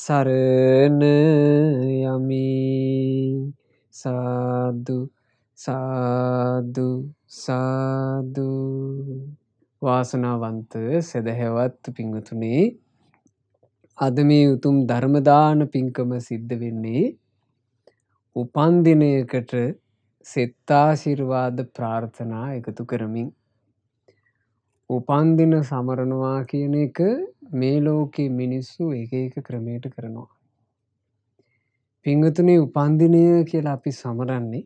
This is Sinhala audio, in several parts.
සරණ යමි සාදු සාදු සාදු වාසනාවන්ත සැදැහැවත් පිංහතුනේ අද මේ උතුම් ධර්මදාන පින්කම සිද්ධ වෙන්නේ උපන්දිනයකට සෙත්තාශිර්වාද ප්‍රාර්ථනා එකතු කරමින් උපන්දින සමරනවා කියන එක මේ ලෝකයේ මිනිස්සු එක එක ක්‍රමයට කරනවා. පිංගතුනේ උපන්දිනය කියලා අපි සමරන්නේ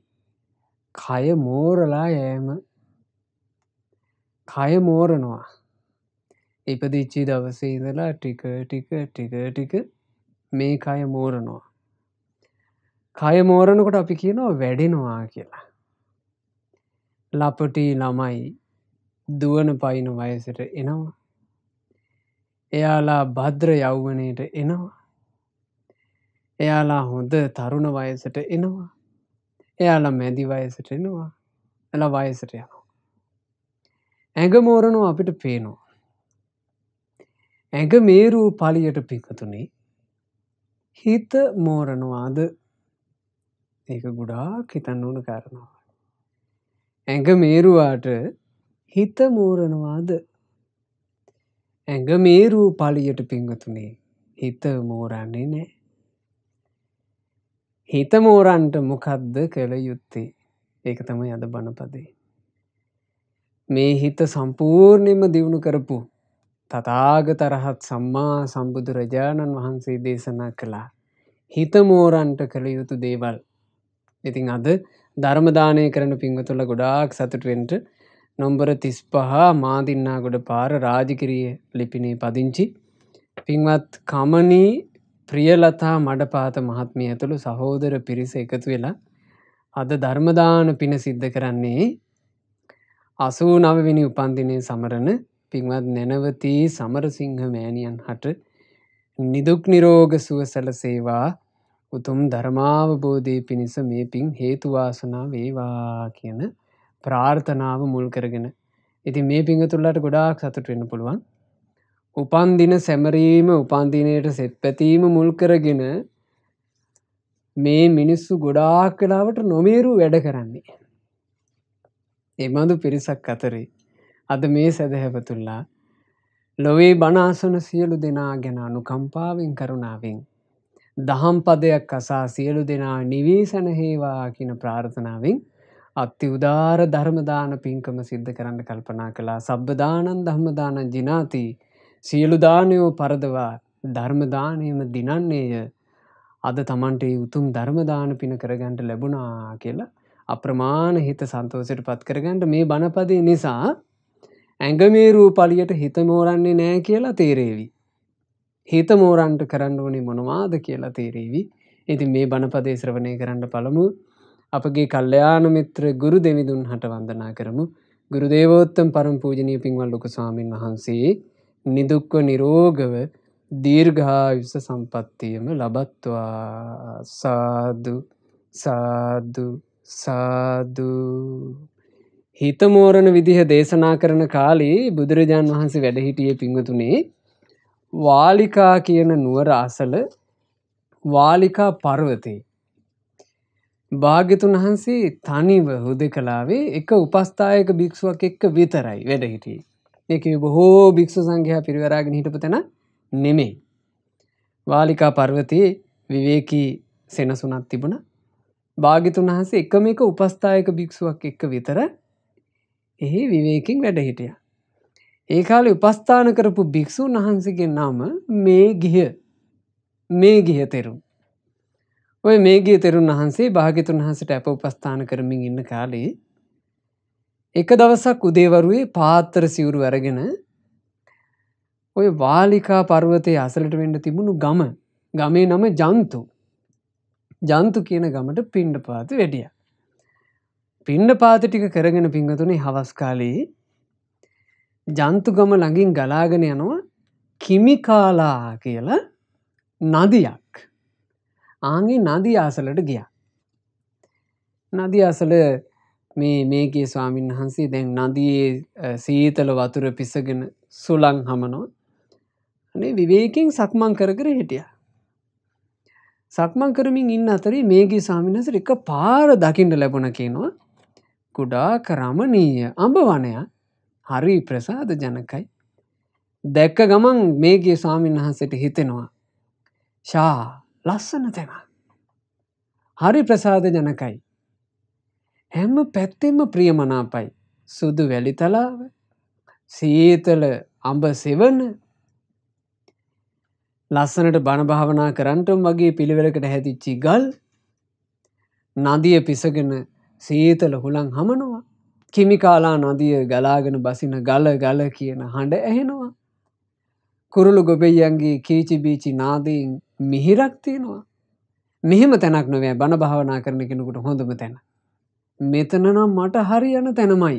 කය මෝරලා යෑම කය මෝරනවා ඉපදිච්චි දවසේ ඉඳලා ටික ටික ටික ටික මේ කය මෝරනවා කය මෝරණකොට අපි කියනවා වැඩෙනවා කියලා ලපටි ළමයි දුවන පයින වයසට එනවා එයාලා භද්‍ර යෞවනයට එනවා එයාලා හොඳ තරුණ වයසට එනවා එයාලා මැදි වයසට එනවා එල වයසට යනවා ඇඟ මෝරණු අපිට පේනවා ඇඟ මේරූ පලියට පිකතුනේ හිත මෝරණවාද ඒක ගුඩාක් හිතන්න ඕන කරනවා ඇඟ මේරුවාට හිත මෝරනවාද? ඇඟ මේ රූපාලියට පිංවතුනේ හිත මෝරන්නේ නෑ. හිත මෝරන්ට මොකද්ද කළ යුත්තේ ඒක තමයි අද බණපදේ. මේ හිත සම්පූර්ණයම දියුණු කරපු තතාගත රහත් සම්මා සම්බුදුරජාණන් වහන්සේ දේශනා කළා. හිත මෝරන්ට කළ යුතු දේවල්. ඉතිං අද ධර්මදානය කරන පිංවතුල ගොඩාක් සතුටුවෙන්ට නොම්බර තිස්පහ මාදින්නාගොඩ පාර රාජකිරිය ලිපිනේ පදිංචි. පින්වත් කමනී ප්‍රියලතා මඩපාත මහත්මිය ඇතුළු සහෝදර පිරිස එකතු වෙලා අද ධර්මදාන පින සිද්ධ කරන්නේ අසූ නවවිනි උපන්දිනය සමරණ පින්වත් නැනවතී සමරසිංහ මෑණියන් හට නිදුක් නිරෝග සුව සැලසේවා උතුම් ධර්මාවබෝධය පිණිස මේ පින් හේතුවාසනා වේවා කියන ප්‍රාර්ථනාව මුල් කරගෙන ඉති මේ පිංහතුල්ලට ගොඩාක් සතුට වෙන්න පුළුවන් උපන්දින සැමරීම උපන්දිනයට සෙත්පැතීම මුල් කරගෙන මේ මිනිස්සු ගොඩාක් කලාවට නොමේරු වැඩ කරන්නේ එබඳු පිරිසක් අතරේ අද මේ සැදහැපතුල්ලා ලොවේ බනාසන සියලු දෙනා ගැන අනුකම්පාවෙන් කරුණාවෙන් දහම් පදයක් අසා සියලු දෙනා නිවී සැනහේවා කියන ප්‍රාර්ථනාවෙන් අති උදාර ධර්මදාන පින්කම සිද්ධ කරන්න කල්පනා කළා සබ්බදානන් ධම්මදාන ජිනාති සියලු දානයෝ පරදවා ධර්මදානයම දිනන්නේය අද තමන්ට උතුම් ධර්මදාන පින කරගන්නට ලැබුණා කියලා අප්‍රමාණ හිත සන්තෝසයට පත් කරගන්නට මේ බණපදය නිසා ඇඟමේ රූපලියට හිත මෝරන්නේ නෑ කියලා තේරේවි. හිත මෝරන්ට කරන්න ඕනේ මොනවාද කියලා තේරේවි. ඉතින් මේ බණපදේ ශ්‍රවණය කරන්න පළමුු අපගේ කල්්‍යයාන මිත්‍ර ගුරු දෙවිදුන් හට වන්දනා කරමු ගුරු දේවෝත්තම් පරම් පූජනය පින්වල් ලොක ස්වාමීන් වහන්සේ නිදුක්ව නිරෝගව දීර්ඝායුස සම්පත්තියම ලබත්වා සාදු සාදු සාදුු හිතමෝරණ විදිහ දේශනා කරන කාලේ බුදුරජාණන් වහන්සේ වැඩහිටිය පිංහතුනේ වාලිකා කියන නුවර අසල වාලිකා පර්වතේ භාග්‍යතුන් වහන්සේ තනිව හුද කලාවේ එක උපස්ථායක භික්ෂුවක් එක්ක විතරයි වැඩ හිටිය. එක බොහෝ භික්ෂු සංඝයා පිරිවරාගෙන හිටපු තැන නෙමේ. වාලිකා පර්වතයේ විවේකී සෙනසුනත් තිබුණ භාගිතුන් වහන්සේ එක මේක උපස්ථායක භික්ෂුවක් එක්ක විතර එහි විවේකින් වැඩ හිටියා. ඒ කාලෙ උපස්ථාන කරපු භික්‍ෂූන් වහන්සේගේ නම මේ ගිහ මේ ගිහතෙරුම් ඔය මේගේ තෙරුන් වහන්සේ භාගිතුන් වහන්සට ඇප උපස්ථාන කරමින් ඉන්න කාලේ එක දවසක් උදේවරුවේ පාත්තර සිවුරු ඇරගෙන ඔය වාලිකා පර්වතය අසලට වෙන්ඩ තිබුණු ගම ගමේ නම ජන්තු ජන්තු කියන ගමට පිණ්ඩ පාත වැඩිය. පිණ්ඩ පාත ටික කරගෙන පිංගතුනේ හවස්කාලයේ ජන්තු ගම ළඟින් ගලාගෙන යනවා කිමිකාලා කියලා නදියක් ආගේ නදී ආසලට ගියා. නදී අසල මේ මේකේ ස්වාමීන් වහන්සේ දැන් නදයේ සීතල වතුර පිසගෙන සුලං හමනෝ අනේ විවේකින් සක්මං කර කර හිටිය. සක්මං කරමින් ඉන්න අතර මේගේ ස්වාමිනස එක පාර දකිින්ට ලැබුණ කියනවා කුඩා කරමණීය අඹවනයක් හරි ප්‍රසාද ජනකයි. දැක්ක ගමන් මේගේ ස්වාමීන් වහන්සට හිතෙනවා. ශා ලස්සන තැන. හරි ප්‍රසාද ජනකයි. හැම පැත්තෙම ප්‍රියමනාපයි. සුදු වැලිතලාව සීතල අඹ සෙවන ලස්සනට බණභාවනා කරන්ටම් වගේ පිළිවෙලකට හැතිච්චි ගල් නදිය පිසගෙන සීතල හුළං හමනවා කිමිකාලා නදිය ගලාගෙන බසින ගල ගල කියන හඬ ඇහෙනවා කුරුළු ගොබෙයියන්ගේ කීචි බීචි නාදයෙන් මිහිරක් තියෙනවා. මෙහෙම තැනක් නොවෑ බණ භාවනා කරන කෙනෙකුට හොඳම තැන. මෙතන නම් මට හරි යන තැනමයි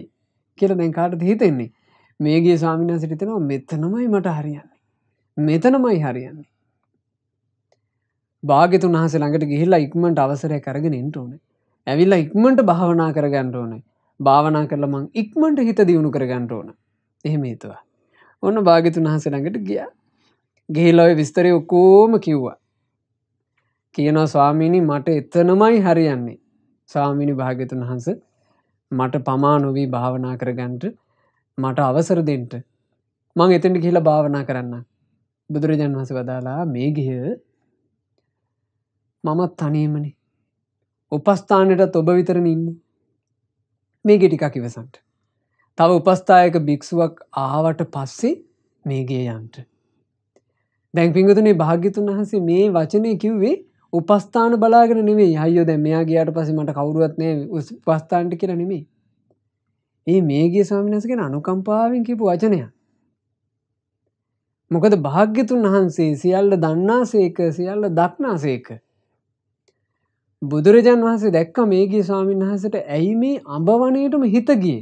කියල දැන් කාටද හිතෙන්නේ. මේගේ ස්වාමිනාස හිතෙනවා මෙතනමයි මට හරියන්නේ. මෙතනමයි හරියන්නේ. භාගතුන් වහස ළඟට ගිහිල්ලා ඉක්මට අවසරය කරගෙන ඉන්ට ඕන. ඇවිල්ලා ඉක්මට භාවනා කරගන්නට ඕනේ. භාවනා කරලමං ඉක්මට හිත දියුණු කරගන්නට ඕන. එහෙම හිතුවා. ඔන්න භාගතුන් වහස ළඟට ගිය ගිහිලොය විස්තරය ඔක්කෝම කිව්වා කියනවා ස්වාමීණි මට එතනමයි හරියන්නේ ස්වාමිණි භාගතුන් වහන්ස මට පමා නොවී භාවනා කරගන්ට මට අවසර දෙන්ට මං එතෙන්ට කියලා භාවනා කරන්න බුදුරජන් වහස වදාලා මේ ගිහ මමත් තනීමනි උපස්ථානයටත් ඔබ විතරන ඉන්නේ මේ ගෙටිකා කිවසන්ට තව උපස්ථායක භික්ෂුවක් ආවට පස්සේ මේගේ යන්ට. දැන් පිංගතුනේ භාග්‍යතුන් වහන්සේ මේ වචනය කිව්වේ උපස්ථාන බලාගෙන නෙමේ අයෝ දැ මෙයා ගේයාට පසේ මට කවරුවත් නෑ උපස්ථාන්ට කියලා නෙමේ. ඒ මේගේ ස්වාමිනසගෙන අනුකම්පාවෙන් කිපු වචනය. මොකද භාග්‍යතුන් වහන්සේ සියල්ල දන්නාසේක සියල්ල දක්නාසේක. බුදුරජන් වහන්සේ දැක්ක මේගේ ස්වාමින් වහසට ඇයි මේ අඹවනයටම හිතගේ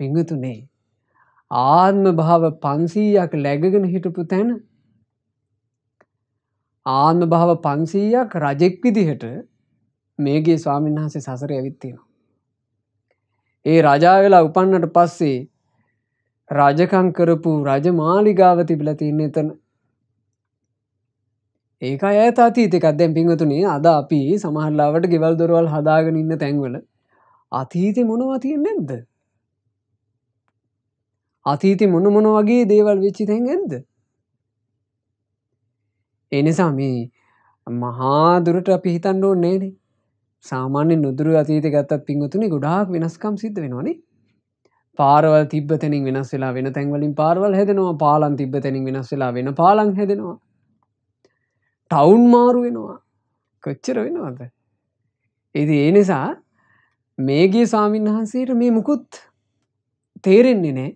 පිඟතුනේ ආත්ම භාව පන්සීයක් ලැගගෙන හිටපු තැන ආත්ම භාව පන්සීයක් රජෙක් විදිහට මේගේ ස්වාමීන් වහන්සේ සසර ඇවිත්තිෙනවා. ඒ රජාවෙලා උපන්නට පස්සේ රජකං කරපු රජ මාලිගාව තිබිල තියන්න එතන ඒක ඇත අතීතකක් දැම් පිංහතුනේ අද අපි සමහල්ලාවට ගෙවල් දොරවල් හදාගෙන ඉන්න තැන්වල අතීතය මොනවා තියෙන් නැද්ද අතීති මොනමොන වගේ දේවල් වෙච්චිතැන් ඇද. එනිසා මේ මහාදුරට පිහිතන් ඕ නේනේ සාමාන්‍ය නොදුර අතීත ගත්තත් පින්වතුනි ගොඩාක් වෙනස්කම් සිද්ධ වෙනවානේ පාරවල් තිබතැනින් වෙනස් වෙලා වෙන තැන්වලින් පාරවල් හැදෙනවා පාලන් තිබතැනින් වෙනස් වෙලා වෙන පාලං හැදෙනවා ටවුන් මාරු වෙනවා කොච්චර වෙනවාද එති ඒ නිසා මේගේ ස්වාමීන් වහන්සේට මේ මුකුත් තේරෙන්නේ නෑ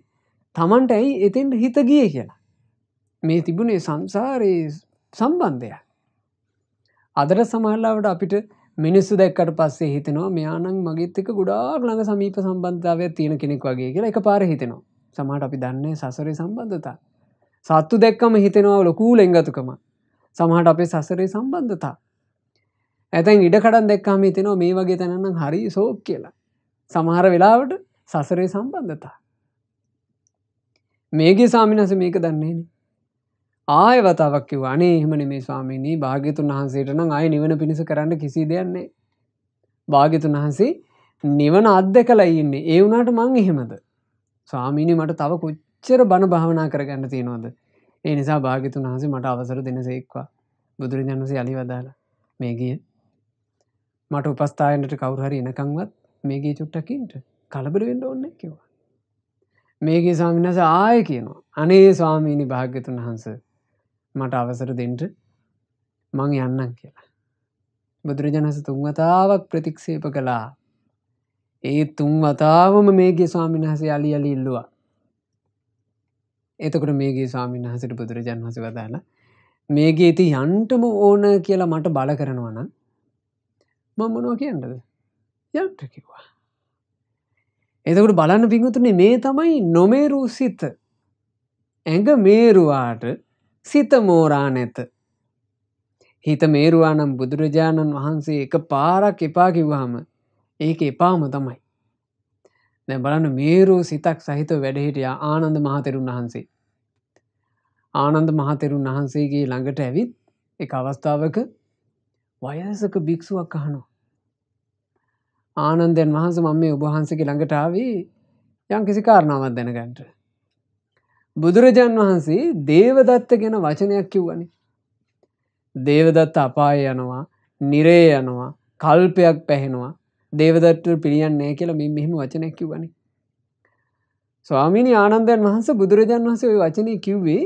තමන්ට ඇයි එතෙන්ට හිත ගිය කියලා. මේ තිබුණේ සංසාරයේ සම්බන්ධයක්. අදර සමහල්ලාවට අපිට මිනිස්සු දැක්කට පස්සේ හිතනවා මෙයානං මගෙත් එක ගොඩාක් ළඟ සමීප සම්බන්ධාවය තියෙන කෙනෙක් වගේ කියලා එක පාර හිතෙනවා සමහට අපි දන්නේ සසරේ සම්බන්ධතා සත්තු දැක්කම හිතෙනවා ලොකූ ලෙංගතුකම සමහට අපේ සසරේ සම්බන්ධතා ඇතැන් ඉඩකඩන් දැක්කාම හිතෙනවා මේ වගේ තැනන්නම් හරි සෝක් කියලා සමහර වෙලාවට සසරේ සම්බන්ධතා මේගේ සාමිනස මේක දන්නේන. ආය වතාවක් කිව අනේ එහමන මේ ස්වාමිනී භාග්‍යතුන් වහන්සේට නම් අය නිවන පිණිස කරන්න කිසි දෙයන්නේ. භාග්‍යතුන් වහන්සේ නිවන අත්ද කලා ඉන්නේ ඒ වුනාට මං එහෙමද. ස්වාමීනී මට තව කොච්චර බණ භාවනා කරගන්න තියෙනවද. ඒ නිසා භාගිතුන් වහසේ මට අවසර දෙන සෙක්වා බුදුරජාණන්සේ අලි වදාල මේ ගිය මට උපස්ථායනට කවුරහරි එනකංවත් මේගේ චුට්ටකින්ට කලබල වෙන්න ඕන්න කිවා. මේකේ ස්වාමිනස ආය කියනවා. අනේ ස්වාමීණි භාග්‍යතුන් වහන්ස මට අවසර දෙන්ට මං යන්නම් කියලා. බුදුරජණස තුන්වතාවක් ප්‍රතික්ෂේප කළා. ඒ තුන් වතාවම මේගේ ස්වාමිනහසේ අලි අලි ඉල්ලවා. එතකට මේගේ ස්වාමින්හසට බුදුරජන් වහස වදාලා මේගේ ඇති යන්ටම ඕන කියලා මට බල කරනවනම් මම මොනෝ කියන්නද යන්ට කිවා. එතකට බලන්න පිංහතුනේ මේ තමයි නොමේරූ සිත ඇඟ මේරුවාට සිත මෝරා නැත හිත මේරුවානම් බුදුරජාණන් වහන්සේ එක පාරක් එපා කිව්වාම ඒක එපාම තමයි දැ බලන්න මේරූ සිතක් සහිත වැඩහිටියා ආනන්ද මහතෙරුන් වහන්සේ ආනන්ද මහතෙරුන් වහන්සේගේ ළඟට ඇවිත් එක අවස්ථාවක වයසක භික්ෂුවක් අහනවා ආනන්දයන් වහන්ස මම මේ ඔබහන්සගේ ළඟටාවී යම් කිසි කාරණාවත් දැනගන්ට. බුදුරජාන් වහන්සේ දේවදත්ත ගැන වචනයක් කිව්වනි. දේවදත්ත අපාය යනවා නිරේ යනවා කල්පයක් පැහෙනවා දේවදත්ට පිළියන් නෑ කියලා මෙ මෙහෙම වචනයක් කිව්වනි. ස්වාමිනි ආනන්දයන් වහන්ස බුදුරජාන් වහස ඔය වචනය කිව්වේ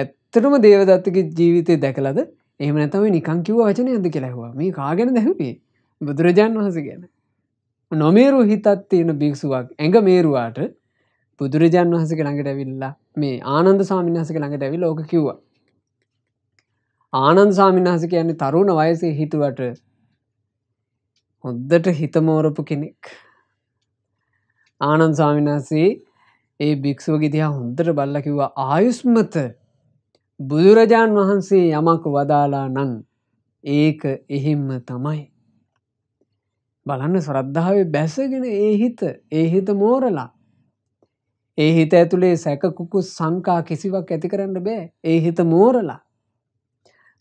ඇත්තටම දේවදත්තක ජීවිතය දැකලද එහම නැතම නිකං කිව්ව වචනයද කියලැහවා මේ කාගෙන දැහුවේ බුදුරජාන් වහස ගැන. නොමේරු හිතත් තියෙන භික්ෂුවක් ඇඟ මේරුවාට බුදුරජාන් වහසක ළඟට ඇවිල්ලා මේ ආනන්ද සාමින්හසක ළඟට ඇවිල් ඕක කිව්වා. ආනන්ද සාමින්හස කියන්නේ තරුණ වයසේ හිතුවට හොද්දට හිතමෝරපු කෙනෙක්. ආනන්ද සාමිනාසේ ඒ භික්ෂුවගේ දිහා හොන්දට බල්ල කිව්වා ආයුස්මත බුදුරජාන් වහන්සේ යමක් වදාලා නං ඒක එහෙම්ම තමයි. බලන්න ශ්‍රද්ධාවේ බැසගෙන ඒ හිත ඒ හිත මෝරලා. ඒ හිත ඇතුළේ සැකකුකු සංකා කිසිවක් ඇති කරන්න බෑ ඒ හිත මෝරලා.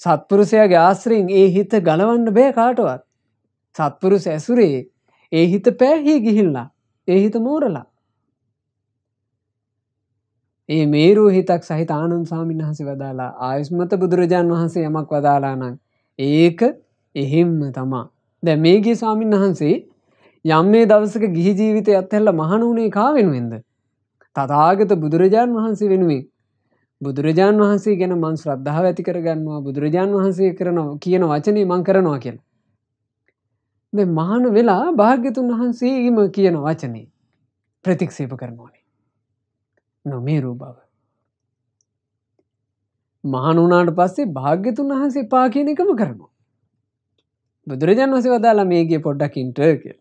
සත්පුරුසයාගේ ආශ්‍රයෙන් ඒ හිත ගලවන්න බෑ කාටවත්. සත්පුරුස ඇසුරේ ඒ හිත පෑහි ගිහිල්ලා ඒ හිත මෝරලා. ඒ මේරූ හිතක් සහිත ආනන් සාමීන් වහසේ වදාලා ආයුස්මත බුදුරජාන් වහන්සේ යමක් වදාලානං ඒක එහෙම්ම තමා දැ මේගේ ස්වාමීන් වහන්සේ යම් මේ දවසක ගිහි ජීවිතය අත්හැල්ල මහනුනේ කා වෙනුවෙන්ද. තතාගත බුදුරජාණන් වහන්සේ වෙනුවෙන්. බුදුරජාණන් වහන්සේ ගැන මං ශ්‍රද්ධාව ඇති කරගන්නවා බුදුරජාණන් වහන්සේ කරනවා කියන වචනය මං කරනවා කියෙන. දෙ මහන වෙලා භාග්‍යතුන් වහන්සේ ම කියන වචනේ ප්‍රතික්ෂේප කරනවානේ. නොමේරූ බව. මහනුනාට පස්සේ භාග්‍යතුන් වහන්සේ පා කියන එකම කරනවා. බුදුරජන් වස වදාලා මේගේ පොඩ්ඩකින්ට කිය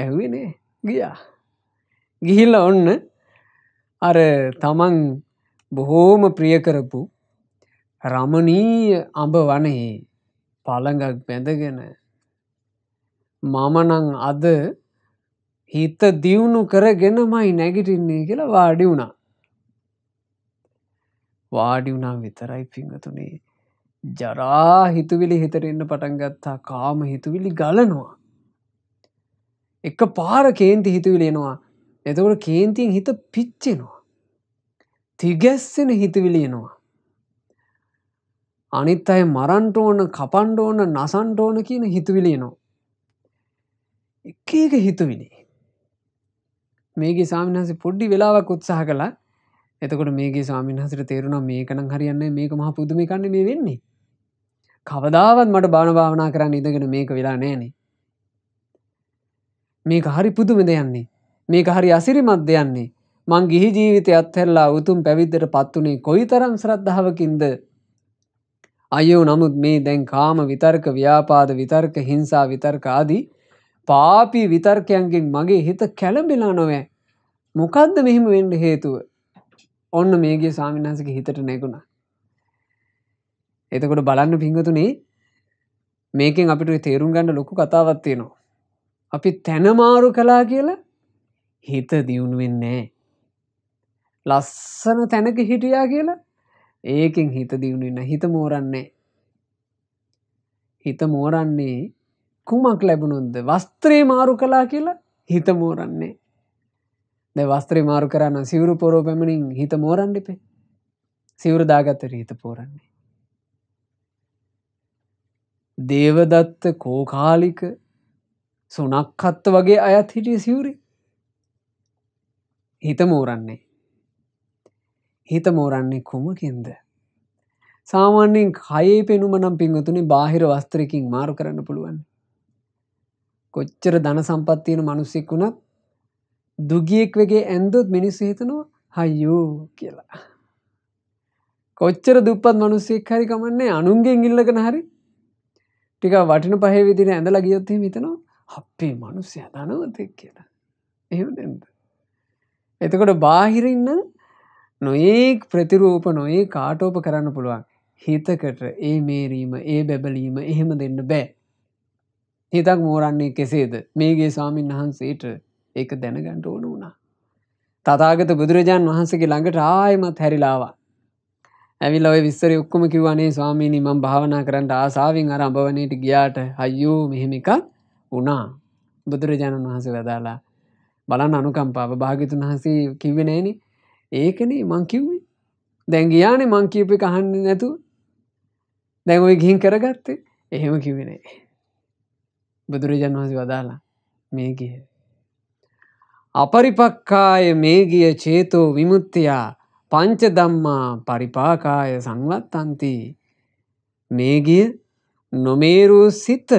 ඇහුවනේ ගියා ගිහිල්ල ඔන්න අර තමන් බොහෝම ප්‍රියකරපු රමණීය අඹ වනහි පළඟක් බැඳගෙන මමනං අද හිත දියුණු කරගෙනමයි නැගිටින්නේ කියලා වාඩි වුණා වාඩි වුණා විතරයි පිංහතුනේ ජරා හිතුවිලි හිතරෙන්න පටන්ගත්තා කාම හිතුවිලි ගලනවා. එක පාර කේන්ති හිතුවිලෙනවා එතකට කේන්තියෙන් හිත පිච්චෙනවා. තිගැස්සෙන හිතුවිලියනවා. අනිත් අය මරන්ට ඕන කපන්ඩ ඕන නසන්ට ඕන කියන හිතුවිලියනවා. එක එක හිතුවිලි. මේක සාමිනහස පොඩ්ඩි වෙලාවක් උත්සාහ කලා එතකොට මේගේ සාමින්හසට තේරුණා මේකනම් හරියන්න මේක මහ පුදුමි කන්න මේ වෙන්නේ. කවදාවත් මට බාන භාවනා කරන්න ඉඳගෙන මේක වෙලා නෑන. මේක හරි පුදුමද යන්නේ. මේක හරි අසිරිමත්ද යන්නේ. මං ගිහි ජීවිතය අත්හැරලා උතුම් පැවිද්දට පත්වනේ කොයි තරම් ශ්‍රද්ධාවකින්ද. අයෝ නමුත් මේ දැන් කාම විතර්ක ව්‍යාපාද විතර්ක හිංසා විතර්කාදී පාපී විතර්කයන්ගෙන් මගේ හිත කැළඹිලා නොවෑ. මොකක්ද මෙහිම වෙන්න හේතුව ඔන්න මේගේ ස්වාමින්හන්සක හිතට නැගුණා. එතකොට බලන්න පිංහතුනේ මේකෙන් අපිට තේරුම් ගන්න ලොකු කතාවත්තියනවා. අපි තැනමාරු කලා කියලා හිත දියුණු වෙන්නේ. ලස්සන තැනක හිටියා කියලා ඒකින් හිත දියුණුන්න හිත මෝරන්නේ. හිත මෝරන්නේ කුමක් ලැබුණොන්ද වස්ත්‍රේ මාරු කලා කියලා හිත මෝරන්නේ. දැ වස්ත්‍රය මාරු කරන්න සිවරු පොරෝ පැමණින් හිත මෝරන්ඩිපේ සිවරු දාගත්තර හිත පෝරන්නේ. දේවදත්ත කෝකාලික සුනක්කත්ත වගේ අයත් හිටිය සිවුරි හිත මෝරන්නේ හිත මෝරන්නේ කුමකින්ද සාමාන්‍යයෙන් කයේ පෙනුම නම් පින්වතුනි බාහිර වස්ත්‍රයකින් මාරු කරන්න පුළුවන්. කොච්චර ධන සම්පත්තියන මනුස්සෙක් වුණත් දුගියෙක් වගේ ඇන්දොත් මිනිස්ස හිතනවා හයියෝ කියලා. කොච්චර දුපත් මනුස්සෙක් හරි කමන්නේ අනුන්ගෙන් ඉල්ලගෙන හරි ටික වටින පහේ විදින ඇඳලා ගියොත්තේ හිතනවා අපේ මනුස්සය ධනවතෙක් කියලා. එහෙම නැද. එතකොට බාහිරඉන්න නොඒක් ප්‍රතිරූප නොඒ කාටෝප කරන්න පුළුවන් හිතකට ඒ මේරීම ඒ බැබලීම එහෙම දෙන්න බෑ. හිතක් මෝරන්නේ කෙසේද මේගේ ස්වාමීන් වහන්සේට ඒක දැනගන්ට ඕන වුණා. තතාගත බුදුරජාන් වහන්සගේ ළඟට ආයමත් හැරිලාවා. ඇවිල් ඔය විස්සර ඔක්කොම කිවනේ ස්වාමීනි මං භාවනා කරන්න ආසාාවෙන් අර අභවනයට ගියාට හයෝ මෙහෙමිකක් වුණා බුදුරජාණන් වහන්ස වැදාලා බලන් අනුකම්පාව භාගිතුන් වහසේ කිව්වෙනෑනි ඒකන මං කිව්වේ දැංගයානෙ මං කීපි කහන්න නැතු දැඟඔය ගිහින් කරගත්තේ එහෙම කිවෙනේ බුදුරජාන් වහස වදාලා මේ කිය අපරිපක්කාය මේ ගිය චේතෝ විමුත්තියා පංච දම්මා පරිපාකාය සංවත්තන්ති මේගිය නොමේරූ සිත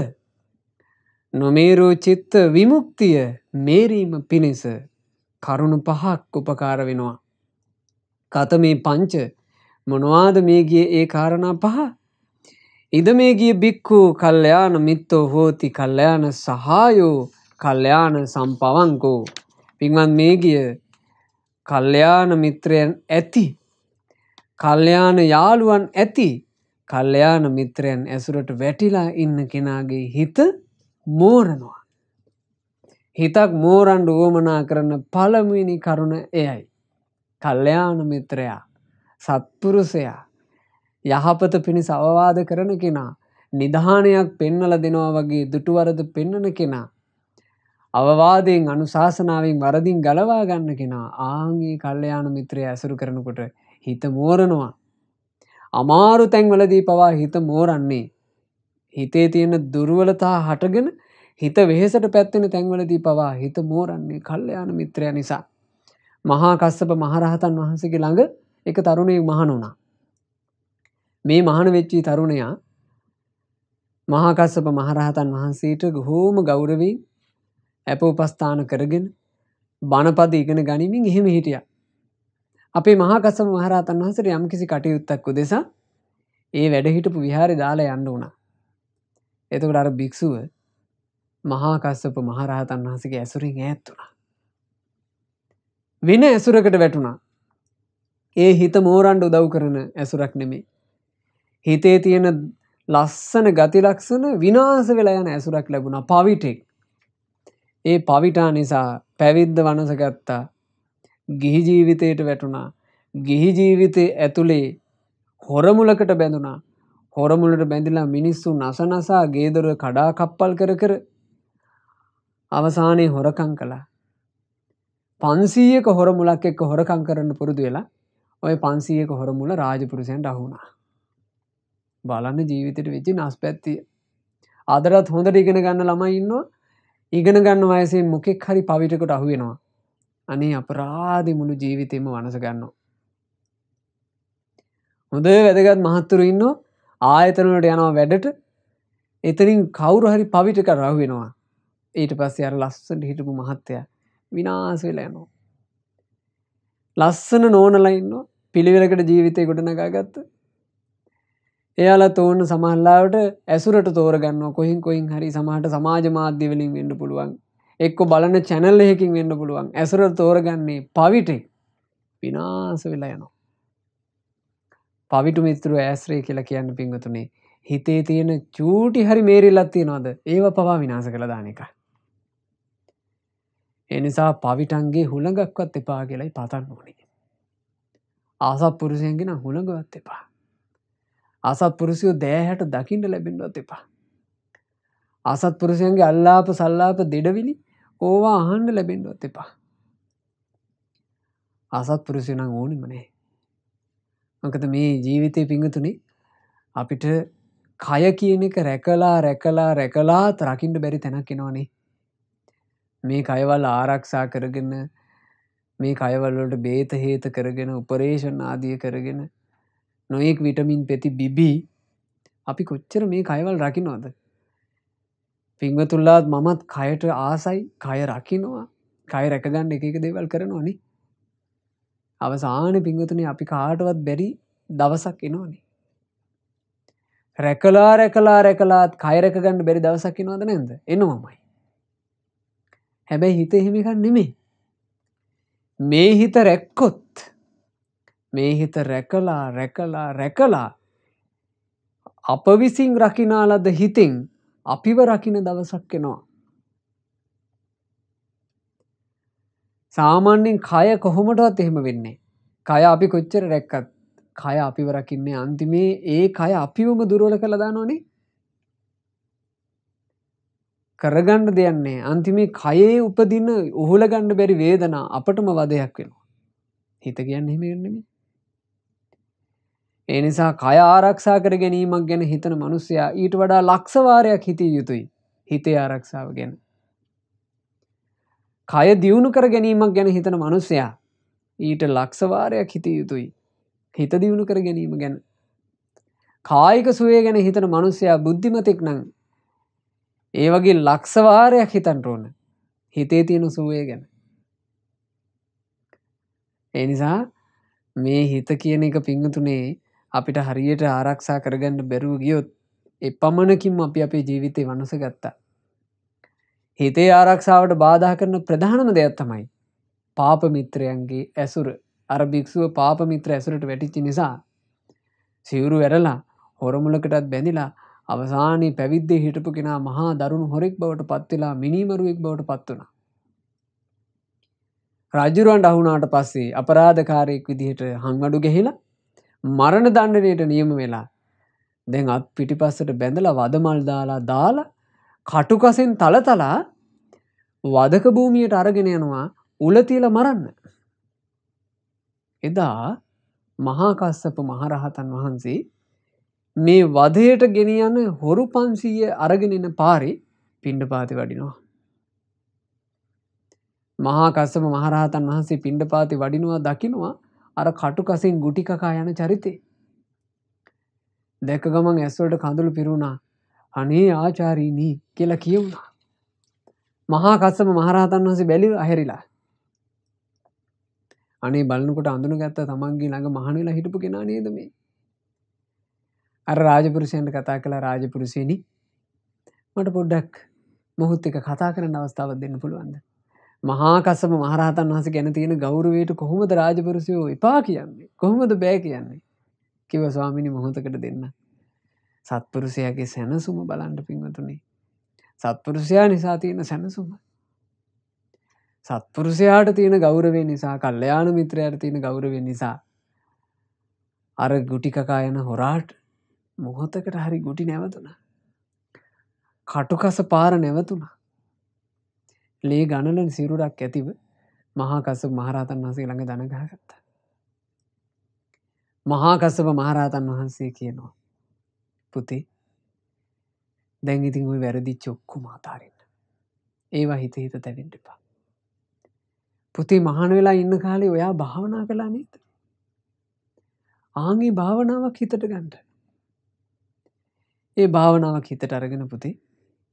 නොමේරූ චිත්ත විමුක්තිය මේරීම පිණිස කරුණු පහක් උපකාර වෙනවා. කත මේ පංච මොනවාද මේගිය ඒ කාරණා පහ. ඉද මේගිය බික්කු කල්්‍යයාන මිත්තෝ හෝති කල්්‍යයාන සහායෝ කල්්‍යයාන සම්පවංකෝ පින්වත් මේ ගිය කල්්‍යයාන මිත්‍රයන් ඇති කල්්‍යයාන යාළුවන් ඇති කල්්‍යයාන මිත්‍රයන් ඇසුරට වැටිලා ඉන්න කෙනාගේ හිත මෝරනවා. හිතක් මෝරන්ඩ ඕමනා කරන පළමිනි කරුණ එයයි. කල්්‍යයාන මිත්‍රයා සත්පුරුසයා යහපත පිණිස අවවාද කරන කෙනා නිධානයක් පෙන්නල දෙනවා වගේ දුටුවරද පෙන්නන කෙනා අවවාදයෙන් අනුශාසනාවෙන් වරදින් ගලවා ගන්න කෙනා ආංගේ කල්්‍යයාන මිත්‍රය ඇසුරු කරනකොට හිත මෝරනවා. අමාරු තැන්වලදී පවා හිත මෝරන්නේ. හිතේ තියෙන දුර්වලතා හටගෙන හිත වෙහෙසට පැත්වෙන තැන්වලදී පවා හිත මෝරන්නේ කල්්‍යයාන මිත්‍රය නිසා. මහා කස්සප මහරහතන් වහන්සගේ ළඟ එක තරුණේ මහන වුණා. මේ මහන වෙච්චී තරුණයා මහාකස්සප මහරහතන් වහන්සේට ගොහෝම ගෞරවී ඇප උපස්ථාන කරගෙන බණපද ඉගෙන ගනිමින් එහෙම හිටිය. අපේ මහාකසම මහරතන් වහසර යම් කිසි කටයුත්තක්කු දෙසා ඒ වැඩහිටපු විහාරි දාලා යන්න වුණා. එතකට අර භික්‍ෂුව මහාකස්සප මහරහතන් වහසගේ ඇසුරින් ඇත් වුණා. වෙන ඇසුරකට වැටුණා. ඒ හිත මෝරන්ඩ උදව් කරන ඇසුරක් නෙමේ. හිතේ තියෙන ලස්සන ගතිලක්ෂණ විනාස වෙලා යන ඇසුරක් ලැබුණා පවිටෙක් ඒ පවිටා නිසා පැවිද්ද වනසගත්තා ගිහි ජීවිතයට වැටුණා ගිහි ජීවිතය ඇතුළේ හොරමුලකට බැඳුනා හොරමුලට බැඳිලා මිනිස්සු නසනසා ගේදොර කඩා කප්පල් කර කර අවසානයේ හොරකං කළා පන්සීයක හොරමුලක් එක්ක හොරකං කරන්න පුරුදු වෙලා ඔය පන්සීයක හොරමුල රාජපුරුසයන්ට අහුුණා බලන්න ජීවිතයට වෙච්චි නස් පැත්තිය අදරත් හොඳට ඉගෙන ගන්න ළමයි ඉන්නවා ඉගෙන ගන්න වයසේ මොකෙක් හරි පවිටකොට අහුවෙනවා අනේ අපරාධි මුළු ජීවිතයම වනස ගන්නවා. හොඳ වැදගත් මහත්තුරු ඉන්න ආයතනට යනවා වැඩට එතනින් කවුරු හරි පවිටක රහුවෙනවා ඊට පස්සේ අර ලස්සට හිටපු මහත්තය විනාස වෙලා යනවා. ලස්සන නෝනලයින්න පිළිවෙලකට ජීවිතය ගොඩනගාගත්ත එයාලා තෝන්න සමහල්ලාට ඇසුරට තෝරගන්න කොහින් කොයින් හරි සමහට සමාජ මාධ්‍යවලින් වෙන්න පුළුවන් එක්ක බලන චැනල් එහෙකින් වෙන්න පුළුවන් ඇසුර තෝරගන්නේ පවිටෙක් විනාස වෙලා යනවා. පවිටු මිත්‍රු ඇස්රේ කියලා කියන්න පින්ගතුනේ හිතේ තියෙන චූටි හරි මේරිල්ලත්තිය නොද ඒව පවා විනාස කළ දාන එක. එනිසා පවිටන්ගේ හුළඟක්වත් එපා කියලයි පතන්න ඕනේ. ආසත් පුරුෂයන්ගෙන හුළඟවත් එපා. අසත්පුරුෂයෝ දෑහැට දකිට ලැබෙන්වත් එපා. අසත්පුරුෂයන්ගේ අල්ලාප සල්ලාප දෙඩවිලි ඕවා අහන්ඩ ලැබෙන්ඩොත් එපා. අසත්පුරුෂයනං ඕනිමනේ. මකත මේ ජීවිතය පිංගතුනි අපිට කය කියන එක රැකලා රැකලා රැකලා තරකින්ට බැරි තැනක් එෙනවානේ. මේ කයවල් ආරක්ෂා කරගන්න මේ කයවල්වලට බේත හේත කරගෙන උපරේෂණ ආදිය කරගෙන නොයෙක් විටමින් පෙති බිබී අපි කොච්චර මේ කයවල් රකිනවාද. පිංවතුල්ලාත් මමත් කයට ආසයි කය රකිනවා කය රැකගන්න එක දේවල් කරනවානි. අවසාන පිංවතුන අපි කාටවත් බැරි දවසක් එනවානේ. රැකලා රැකලා රැකලාත් කයරකගන්න බැරි දවසක් එනවාද නැද එනවාමයි. හැබැයි හිත එහෙමිකන් නෙමේ. මේ හිත රැක්කොත් මේ හිත රැකලා රැකලා රැකලා අප විසින් රකිනාලද හිතින් අපිව රකින දවසක් එෙනවා. සාමාන්‍යෙන් කය කොහොමටවත් එහෙම වෙන්නේ. කය අපි කොච්චර රැක්කත් කය අපිව රකින්නේ අන්තිමේ ඒ කය අපිවම දුරුවල කළදා නොනේ කරගණ්ඩ දෙයන්නේ අන්තිමේ කයේ උපදින ඔහුල ගණ්ඩ බැරි වේදනා අපටම වදයක් වෙනවා. හිත කියන්න එහෙම ගන්නමේ ඒ නිසා කය ආරක්ෂා කර ගැනීමක් ගැන හිතන මනුස්සයා ඊට වඩා ලක්ෂවාරයක් හිතිය යුතුයි හිතේ ආරක්ෂාව ගැන. කය දියුණු කර ගැනීමක් ගැන හිතන මනුස්සයා ඊට ලක්ෂවාරයක් හිතිය යුතුයි හිත දියුණු කර ගැනීම ගැන. කායික සුවේ ගැන හිතන මනුස්සයා බුද්ධිමතෙක් නං ඒ වගේ ලක්ෂවාරයක් හිතන්ට ඕන හිතේ තියෙන සුවය ගැන. ඒ නිසා මේ හිත කියන එක පිංගතුනේ අපිට හරියට ආරක්ෂා කරගන්න බැරුව ගියොත් එපමණකින් අපි අපේ ජීවිතය වනුස ගත්තා. හිතේ ආරක්ෂාවට බාධා කරන ප්‍රධානම දෙයක් තමයි. පාපමිත්‍රයන්ගේ ඇසුර අර භික්ෂුව පාපමිත්‍ර ඇසුරට වැටිච්චි නිසා. සිවුරු ඇරලා හොරමුලකටත් බැඳිලා අවසානයේ පැවිද්දේ හිටපු කෙනා මහා දරුණු හොරෙක් බවට පත්වෙලා මිනීමරුවෙක් බවට පත් වුණා. රජුරුවන්ට අහුනාට පස්සේ අපරාධකාරයෙක් විදිහට හංවඩු ගැහිලා මරණ දණ්ඩනයට නියම වෙලා දැන් අත් පිටිපස්සට බැඳල වදමල් දාලා දාලා කටුකසෙන් තලතලා වදක භූමියට අරගෙන යනවා උලතියල මරන්න. එදා මහාකස්සප මහරහතන් වහන්සේ මේ වදයට ගෙනියන්න හොරු පන්සීය අරගෙනන පාරි පිණ්ඩ පාති වඩිනවා. මහාකස්සම මහරහතන් වහන්සේ පිණ්ඩ පාති වඩිනවා දකිනවා අර කටුකසින් ගුටිකකා යන චරිතේ. දැක ගමන් ඇස්වලට කඳුළු පිරුණා අනේ ආචාරීණී කියලා කියවුණා. මහා කස්සම මහරහතන් වහසේ බැලි අහැරිලා. අනේ බලනකොට අඳුන ගත්ත තමන්ගේ ළඟ මහනලා හිටපු කෙනා නේද මේ. අර රාජපුරුෂයන්ට කතා කළ රාජපුරුසිණි මට පොඩ්ඩක් මොහොත් එක කතා කරන්න අවස්ථාවක් දෙන්න පුළුවන්ද මහාකසම මහරහතන් වහස ගැන තියෙන ගෞරවයට කොහොමද රාජපරසයෝ එපා කියන්නේ කොහොමද බෑ කියන්නේ කිව ස්වාමිනි මොහොතකට දෙන්න සත්පුරුසයගේ සැනසුම බලන්ට පින්වතුනේ සත්පුරුෂයා නිසා තියෙන සැනසුම සත්පුරුෂයාට තියෙන ගෞරවේ නිසා කල්්‍යයාන මිත්‍රයට තියෙන ගෞරවෙන් නිසා අර ගුටිකකා යන හොරාට මොහොතකට හරි ගුටි නැවතුන කටුකස පාර නැවතුනා ලේ ගණන සිරුරක් ඇතිව මහාකස්සප මහරහතන් වහසේ ළඟ දනගාගත්ත. මහාකස්සප මහරහතන් වහන්සේ කියනවා. පුතේ දැන් ඉතින් ඔයි වැරදි චොක්කු මාතාරන්න. ඒවා හිත හිත තැවිෙන්ටිපා. පුතේ මහන වෙලා ඉන්න කාලේ ඔයා භාවනා කලා නේත. ආගේ භාවනාවක් හිතට ගන්ට. ඒ භාවනාවක් හිතට අරගෙන පුතේ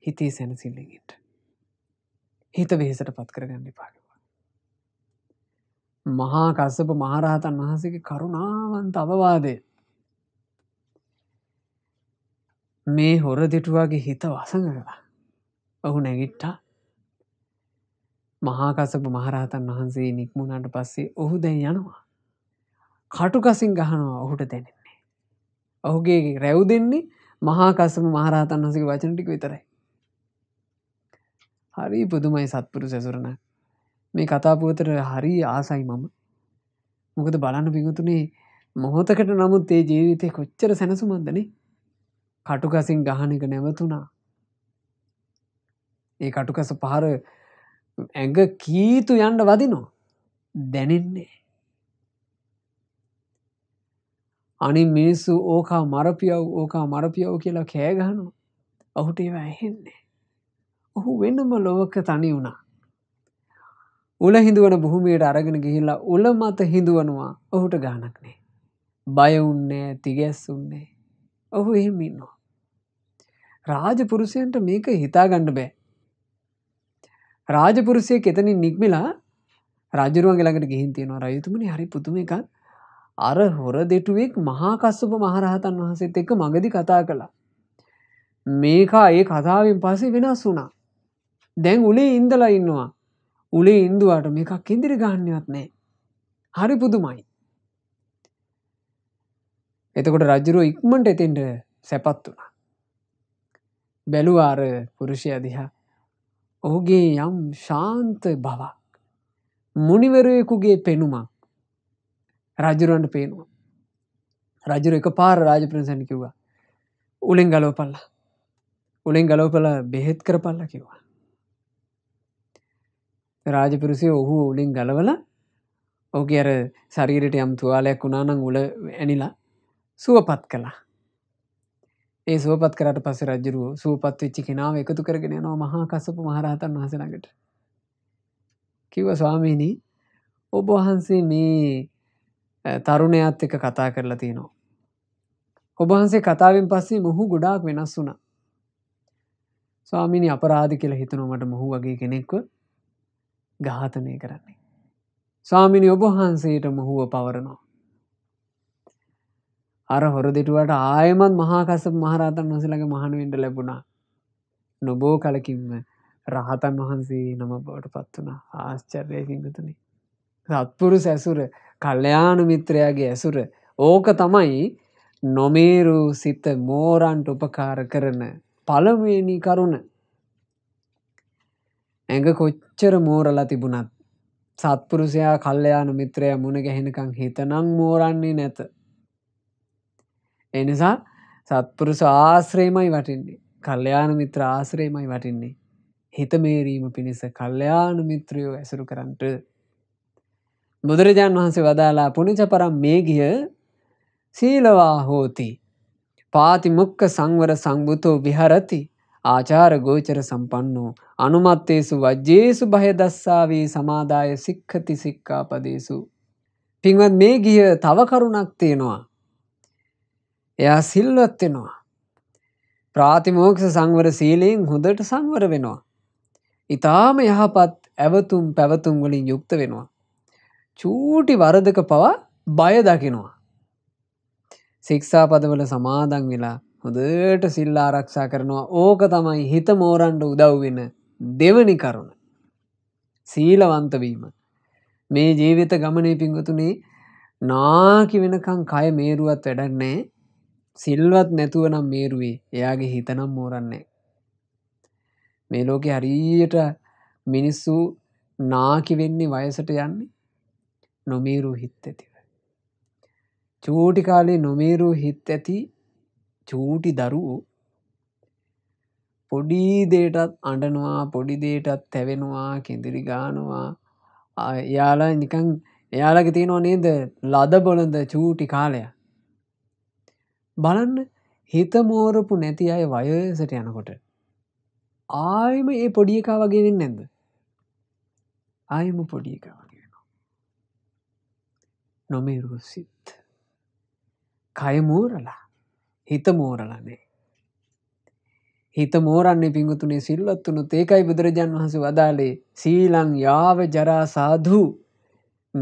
හිතේ සැනසිල්ලෙන්ට. හිත වෙහෙසට පත් කරගන්න පාගව. මහා කස්සප මහරහතන් වහන්සේගේ කරුණාවන්ත අවවාදය මේ හොර දෙටුවාගේ හිත වසඟලා ඔහු නැගිට්ටා මහාකසප මහරහතන් වහන්සේ නික්මුණට පස්සේ ඔහු දැන් යනවා. කටුකසින් ගහනවා ඔහුට දැනෙන්නේ. ඔහුගේ රැව් දෙන්නේ මහාකසම මහරහතන් වහසක වචනටික විතරයි. හරි පුදුමයි සත්පුරු සැසුරණ මේ කතාපුවතර හරි ආසයි මම මොකද බලන්න පිගුතුනේ මොහොතකට නමුත් ඒ ජීවිතය කොච්චර සැනසුමන්දන කටුකසින් ගහනක නැවතුනා ඒ කටුකස පහර ඇඟ කීතු යන්ඩ වදිනෝ දැනෙන්නේ අනි මිනිස්සු ඕකා මරපියව් ඕකා මරපියව් කියලා කෑගහනු ඔහුට ඒවා ඇහෙන්නේ ඔහු වෙනම ලොවක තනි වුණා. උල හිදුවන බොහොමයට අරගෙන ගිහිල්ලා උල මත හිදුවනවා ඔහුට ගානක් නෑ. බයවුන්නේ තිගැස්සුන්නේ. ඔහු එහෙම ඉන්නවා. රාජපුරුෂයන්ට මේක හිතාගණ්ඩ බෑ. රාජපුරුෂය කෙතනින් නික්මිලා රජරුවන් ළඟට ගිහින් තියෙනවා රයුතුමනි හරි පුතුම එකක් අර හොර දෙටුවෙක් මහාකස්සප මහරහතන් වහන්සේත් එක්ක මඟදි කතා කළා. මේකා ඒ කතාවෙන් පසේ වෙනස් වුණා. දැන් උලේ ඉන්දලා ඉන්නවා. උලේ ඉන්දුවාට මේකක් ඉදිරි ගාන්නවත් නෑ. හරි පුදුමයි. එතකොට රජරුව ඉක්මට එතින්ට සැපත් වුණා. බැලුවාර පුරුෂය දිහා ඔහුගේ යම් ශාන්ත බවක් මුනිවරයෙකුගේ පෙනුමක් රජරුවන්ට පේනවා. රජුර එක පාර රාජප්‍රසන් කිව්වා උලෙන් ගලෝපල්ලා උලෙන් ගලෝපල බෙහෙත් කරපල්ල කිව්වා රාජපිරුසේ ඔහු උලින් ගලවල ඕක අර සරීරට යම් තුවාලයක් වුණානං උල ඇනිලා සුවපත් කලා ඒ සුවපත් කරට පස රජරුව සූපත් වෙච්චි කෙනාව එකතු කරගෙන නවා මහා කසපු මහරහතන් වහසනකට කිව ස්වාමීණී ඔබ වහන්සේ මේ තරුණයත් එක කතා කරලා තියෙනවා. ඔබහන්සේ කතාවෙන් පස්සේ මුහු ගොඩාක් වෙනස් වුණා. ස්වාමිනි අපරාධ කියලා හිතනොමට මුහු වගේ කෙනෙක්ව ඝාතනය කරන්නේ. ස්වාමිනි ඔබහන්සේට මුහුව පවරනවා. අර හොර දෙටුවට ආයමත් මහාකස මහරතන් වසලගේ මහනුවෙන්ට ලැබුණා නොබෝ කලකින්ම රහතන් වහන්සේ නම බවට පත් වුණ ආශ්චර්ය සිංගතුනි. සත්පුරු සැසුර කල්්‍යයානු මිත්‍රයාගේ ඇසුර ඕක තමයි නොමේරු සිත මෝරන්ට උපකාර කරන පළවෙනි කරුණ ඇඟ කොච්චර මෝරලා තිබුණත් සත්පුරුෂයා කල්ලයාන මිත්‍රය මුණ ගැහෙනකං හිතනං මෝරන්නේ නැත. එනිසා සත්පුරුෂ ආශ්‍රේමයි වටින්නේ කල්්‍යයාන මිත්‍ර ආශ්‍රේමයි වටින්නේ. හිතමේරීම පිණිස කල්්‍යයාන මිත්‍රයෝ ඇසුරු කරන්ට. බුදුරජාන් වහන්සේ වදාලා පුනිච පරම් මේ ගිය සීලවා හෝති. පාතිමුක්ක සංවර සංබුතෝ විහරති ආචාර ගෝචර සම්පන්නෝ අනුමත්තේසු වජ්ජේසු භය දස්සාවේ සමාදාය සික්ඛති සික්ඛාපදේසු පින්වත් මේ ගිය තව කරුණක් තියෙනවා එයා සිල්වත් වෙනවා ප්‍රාතිමෝක්ෂ සංවර සීලයෙන් හොඳට සංවර වෙනවා ඉතාම යහපත් ඇවතුම් පැවතුම් වලින් යුක්ත වෙනවා චූටි වරදක පවා බය දකිනවා ශික්ෂාපදවල සමාදන් වෙලා හොදට සිල් ආරක්ෂා කරනවා ඕක තමයි හිත මෝරන්ඩ උදව්වෙන දෙවනි කරුණ. සීලවන්තවීම. මේ ජීවිත ගමනේ පිංගතුනේ නාකි වෙනකං කය මේරුවත් වැඩන්නේ සිල්වත් නැතුවනම් මේරුවේ එයාගේ හිතනම් මෝරන්නේ. මේ ලෝකෙ හරියට මිනිස්සු නාකි වෙන්නේ වයසට යන්නේ නොමීරු හිත් ඇතිව. චූටි කාලේ නොමීරු හිත් ඇති චූටි දරුවෝ පොඩිදේටත් අඩනවා පොඩිදේටත් තැවෙනවා කෙදිරි ගානවා එයාලා නිකං එයාලක තියෙනවා නේද ලද බොලඳ චූටි කාලය බලන්න හිතමෝරපු නැති අය වයසට යනකොට ආයම ඒ පොඩියකා වගේෙන් නැද ආයම පොඩියකා වගේ නොමේරු සිත් කයමූරලා හිත මෝරලනේ. හිත මෝරන්නේ පිංගුතුනේ සිල්වත් වුණොත් ඒකයි බුදුරජාන් වහන්සේ වදාලේ සීලං යාව ජරා සාධු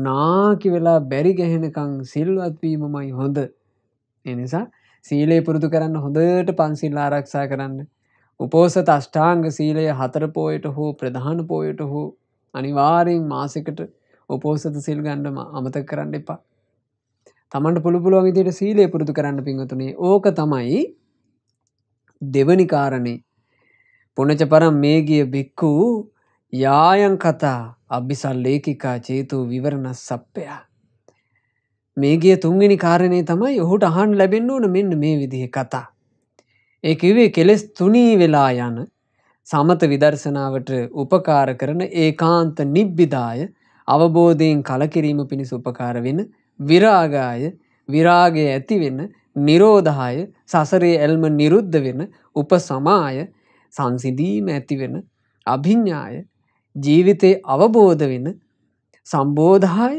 නාකි වෙලා බැරි ගැහෙනකං සිල්වත් වීමමයි හොඳ. ඒ නිසා සීලේ පුරුදු කරන්න හොඳට පන්සිල් ආරක්ෂා කරන්න. උපෝසත අෂ්ඨාංග සීලය හතර පොයට හෝ ප්‍රධාන පොයට හෝ අනිවාර්යෙන් මාසෙකට උපෝසත සිල් ගන්න අමතක කරන්න එපා. තමන්ට පුළුපුලුව විදියට සීලය පුරුදු කරන්න පිංහතුනේ ඕක තමයි දෙවනි කාරණේ පුනච පරම් මේ ගිය බික්කු යායන් කතා අභිසල් ලේකිකා චේතු විවරණ සප්පයා මේගිය තුන්ගනි කාරණය තමයි ඔහුට අහන් ලැබෙන්න්න ඕන මෙන්න මේ විදිහ කතා ඒ කිවේ කෙලෙස් තුනී වෙලා යන සමත විදර්ශනාවට උපකාර කරන ඒ කාන්ත නිබ්බිදාය අවබෝධයෙන් කලකිරීම පිණිස උපකාර වෙන විරාගාය විරාගය ඇතිවෙන්න නිරෝධාය සසරේ ඇල්ම නිරුද්ධ වෙන උපසමාය සංසිදීම ඇතිවෙන අභිඤ්ඥාය ජීවිතයේ අවබෝධ වෙන සම්බෝධාය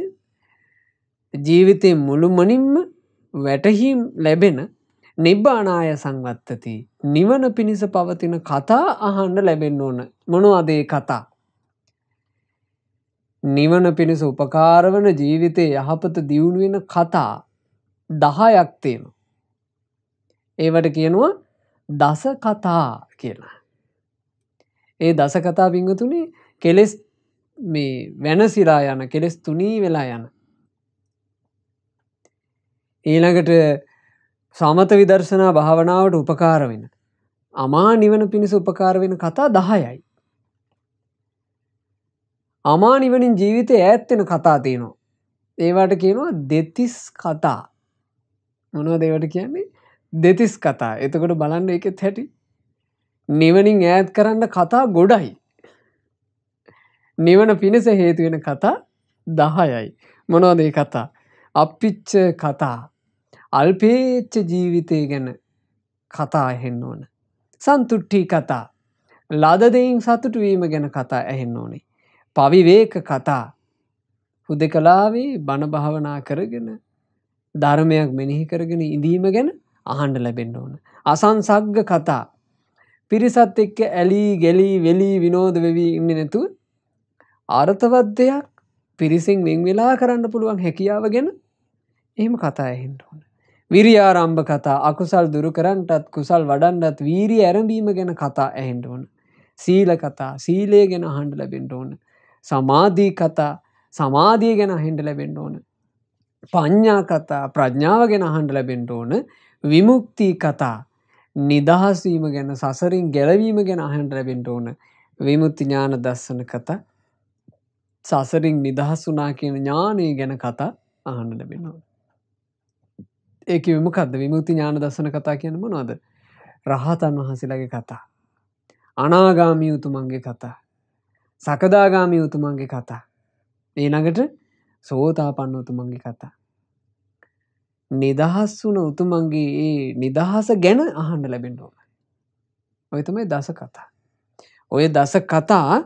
ජීවිතය මුළුමනින්ම වැටහීම් ලැබෙන නිබ්බානාය සංවත්තති නිවන පිණිස පවතින කතා අහන්ඩ ලැබෙන්න ඕන මොනවාදේ කතා නිවන පිණිස උපකාරවන ජීවිතය යහපත දියුණුවෙන කතා දහයක් තියෙන. ඒවට කියනවා දස කතා කියලා. ඒ දස කතා පිංගතුනේ කෙලෙස් මේ වෙනසිරා යන කෙලෙස් තුනී වෙලා යන. ඊළඟට සමත විදර්ශනා භාවනාවට උපකාර වෙන. අමා නිවන පිණිස උපකාර වෙන කතා දහයයි. අමානිවනින් ජීවිතය ඇත්වෙන කතා තියෙනවා. ඒවට කියනවා දෙතිස් කතා මොනව දේවට කියන්නේ දෙතිස් කතා එතකොට බලන්න එකෙත් හැටි නිවනින් ඈත් කරන්න කතා ගොඩයි. නිවන පිණිස හේතුවෙන කතා දහයයි. මොනෝදේ කතා. අපිච්ච කතා. අල්පේච්ච ජීවිතය ගැන කතා ඇහෙන්න ඕන. සන්තුට්ටි කතා. ලදදයින් සතුටුවීම ගැන කතා ඇහෙන්න ඕනේ. පවිවේක කතා හුදෙකලාවේ බණභාවනා කරගෙන ධර්මයක් මෙනෙහි කරගෙන ඉඳීම ගැන අහන්ඩ ලැබෙන්න්න ඕන. අසංසග්ග කතා පිරිසත් එක්ක ඇලී ගෙලී වෙලී විනෝධ වෙවී ඉන්න නැතු අර්ථවත් දෙයක් පිරිසින් වෙන් වෙලා කරන්න පුළුවන් හැකියාව ගැන එහෙම කතා එහෙන්ට ඕන. විරියාරම්භ කතා අකුසල් දුරු කරන්නටත් කුසල් වඩන්නත් වීරී ඇරඹීම ගැන කතා ඇහෙන්ට ඕන. සීල කතා සීලේ ගැන හන්ඩ ලැබෙන්ට ඕන සමාධී කතා සමාධිය ගැන හෙන්ඩ ලැබෙන්ඩ ඕන. පඤ්ඥා කතා ප්‍රඥාව ගැන හන්ඩ ලැබෙන්ඩ ඕන විමුක්ති කතා නිදහස්වීම ගැන සසරින් ගැලවීම ගැන අහන්ඩ ලැබෙන්ට ඕන විමුත්ති ඥාන දස්සන කතා සසරින් නිදහස් වනා කියන ඥානය ගැන කතා අහන්න ලැබෙනවා. ඒක විමකක්ද විමුති ඥාන දසන කතා කියනම නොද රහතන් වහන්සේලගේ කතා. අනාගාමී උතුමන්ගේ කතා සකදාගාමී උතුමන්ගේ කතා. ඒනඟට සෝතා පන්න උතුමන්ගේ කතා. නිදහස් වුන උතුමන්ගේ ඒ නිදහස ගැන අහන්ඩ ලැබෙන්ට ඕන. ඔයතුමයි දස කතා. ඔය දස කතා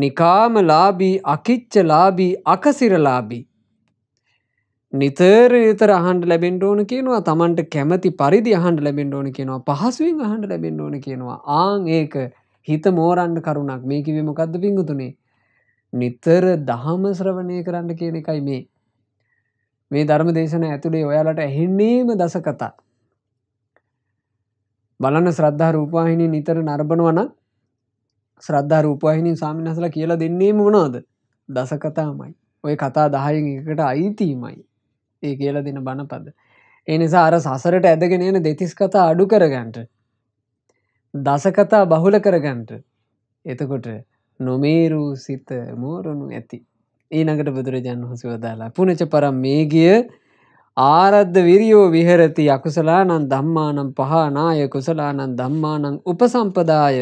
නිකාම ලාබී අකිච්ච ලාබී අකසිරලාබී. නිතර නිතර අහන්ඩ ලැබෙන්ට ඕන කියනවා තමන්ට කැමති පරිදි අහන්ඩ ලැබෙන්ට ඕන කියනවා පහසුවෙන් අහන්ඩ ලැබෙන්ට ඕන කියනවා ආං ඒක හිත මෝරන්ඩ කරුණක් මේ කිවේ මොකක්ද පිංගුතුනේ නිතර දහම ශ්‍රවණය කරන්න කියන එකයි මේ මේ ධර්ම දේශන ඇතුළේ ඔයාලට ඇහෙන්නේම දසකතා බලන්න ශ්‍රද්ධා රූපාහිනි නිතර නර්බනවන ශ්‍රද්ධා රූපාහිනි සාමිනසල කියලා දෙන්නේම වනෝද දසකතාමයි ඔය කතා දහයෙන් එකට අයිතීමයි ඒ කියලා දෙන බණපද එනිසා අර සසරට ඇදගෙනන දෙතිස් කතා අඩු කරගන්ට දසකතා බහුල කරගන්ට එතකොට නොමේරූ සිත මෝරණු ඇති ඒනකට බුදුරජාන් හොස වදාලා පුනච පරම් මේ ගිය ආරද්ධ විරියෝ විහරති අකුසලානන් දම්මානම් පහනාය කුසලානන් දම්මානං උපසම්පදාය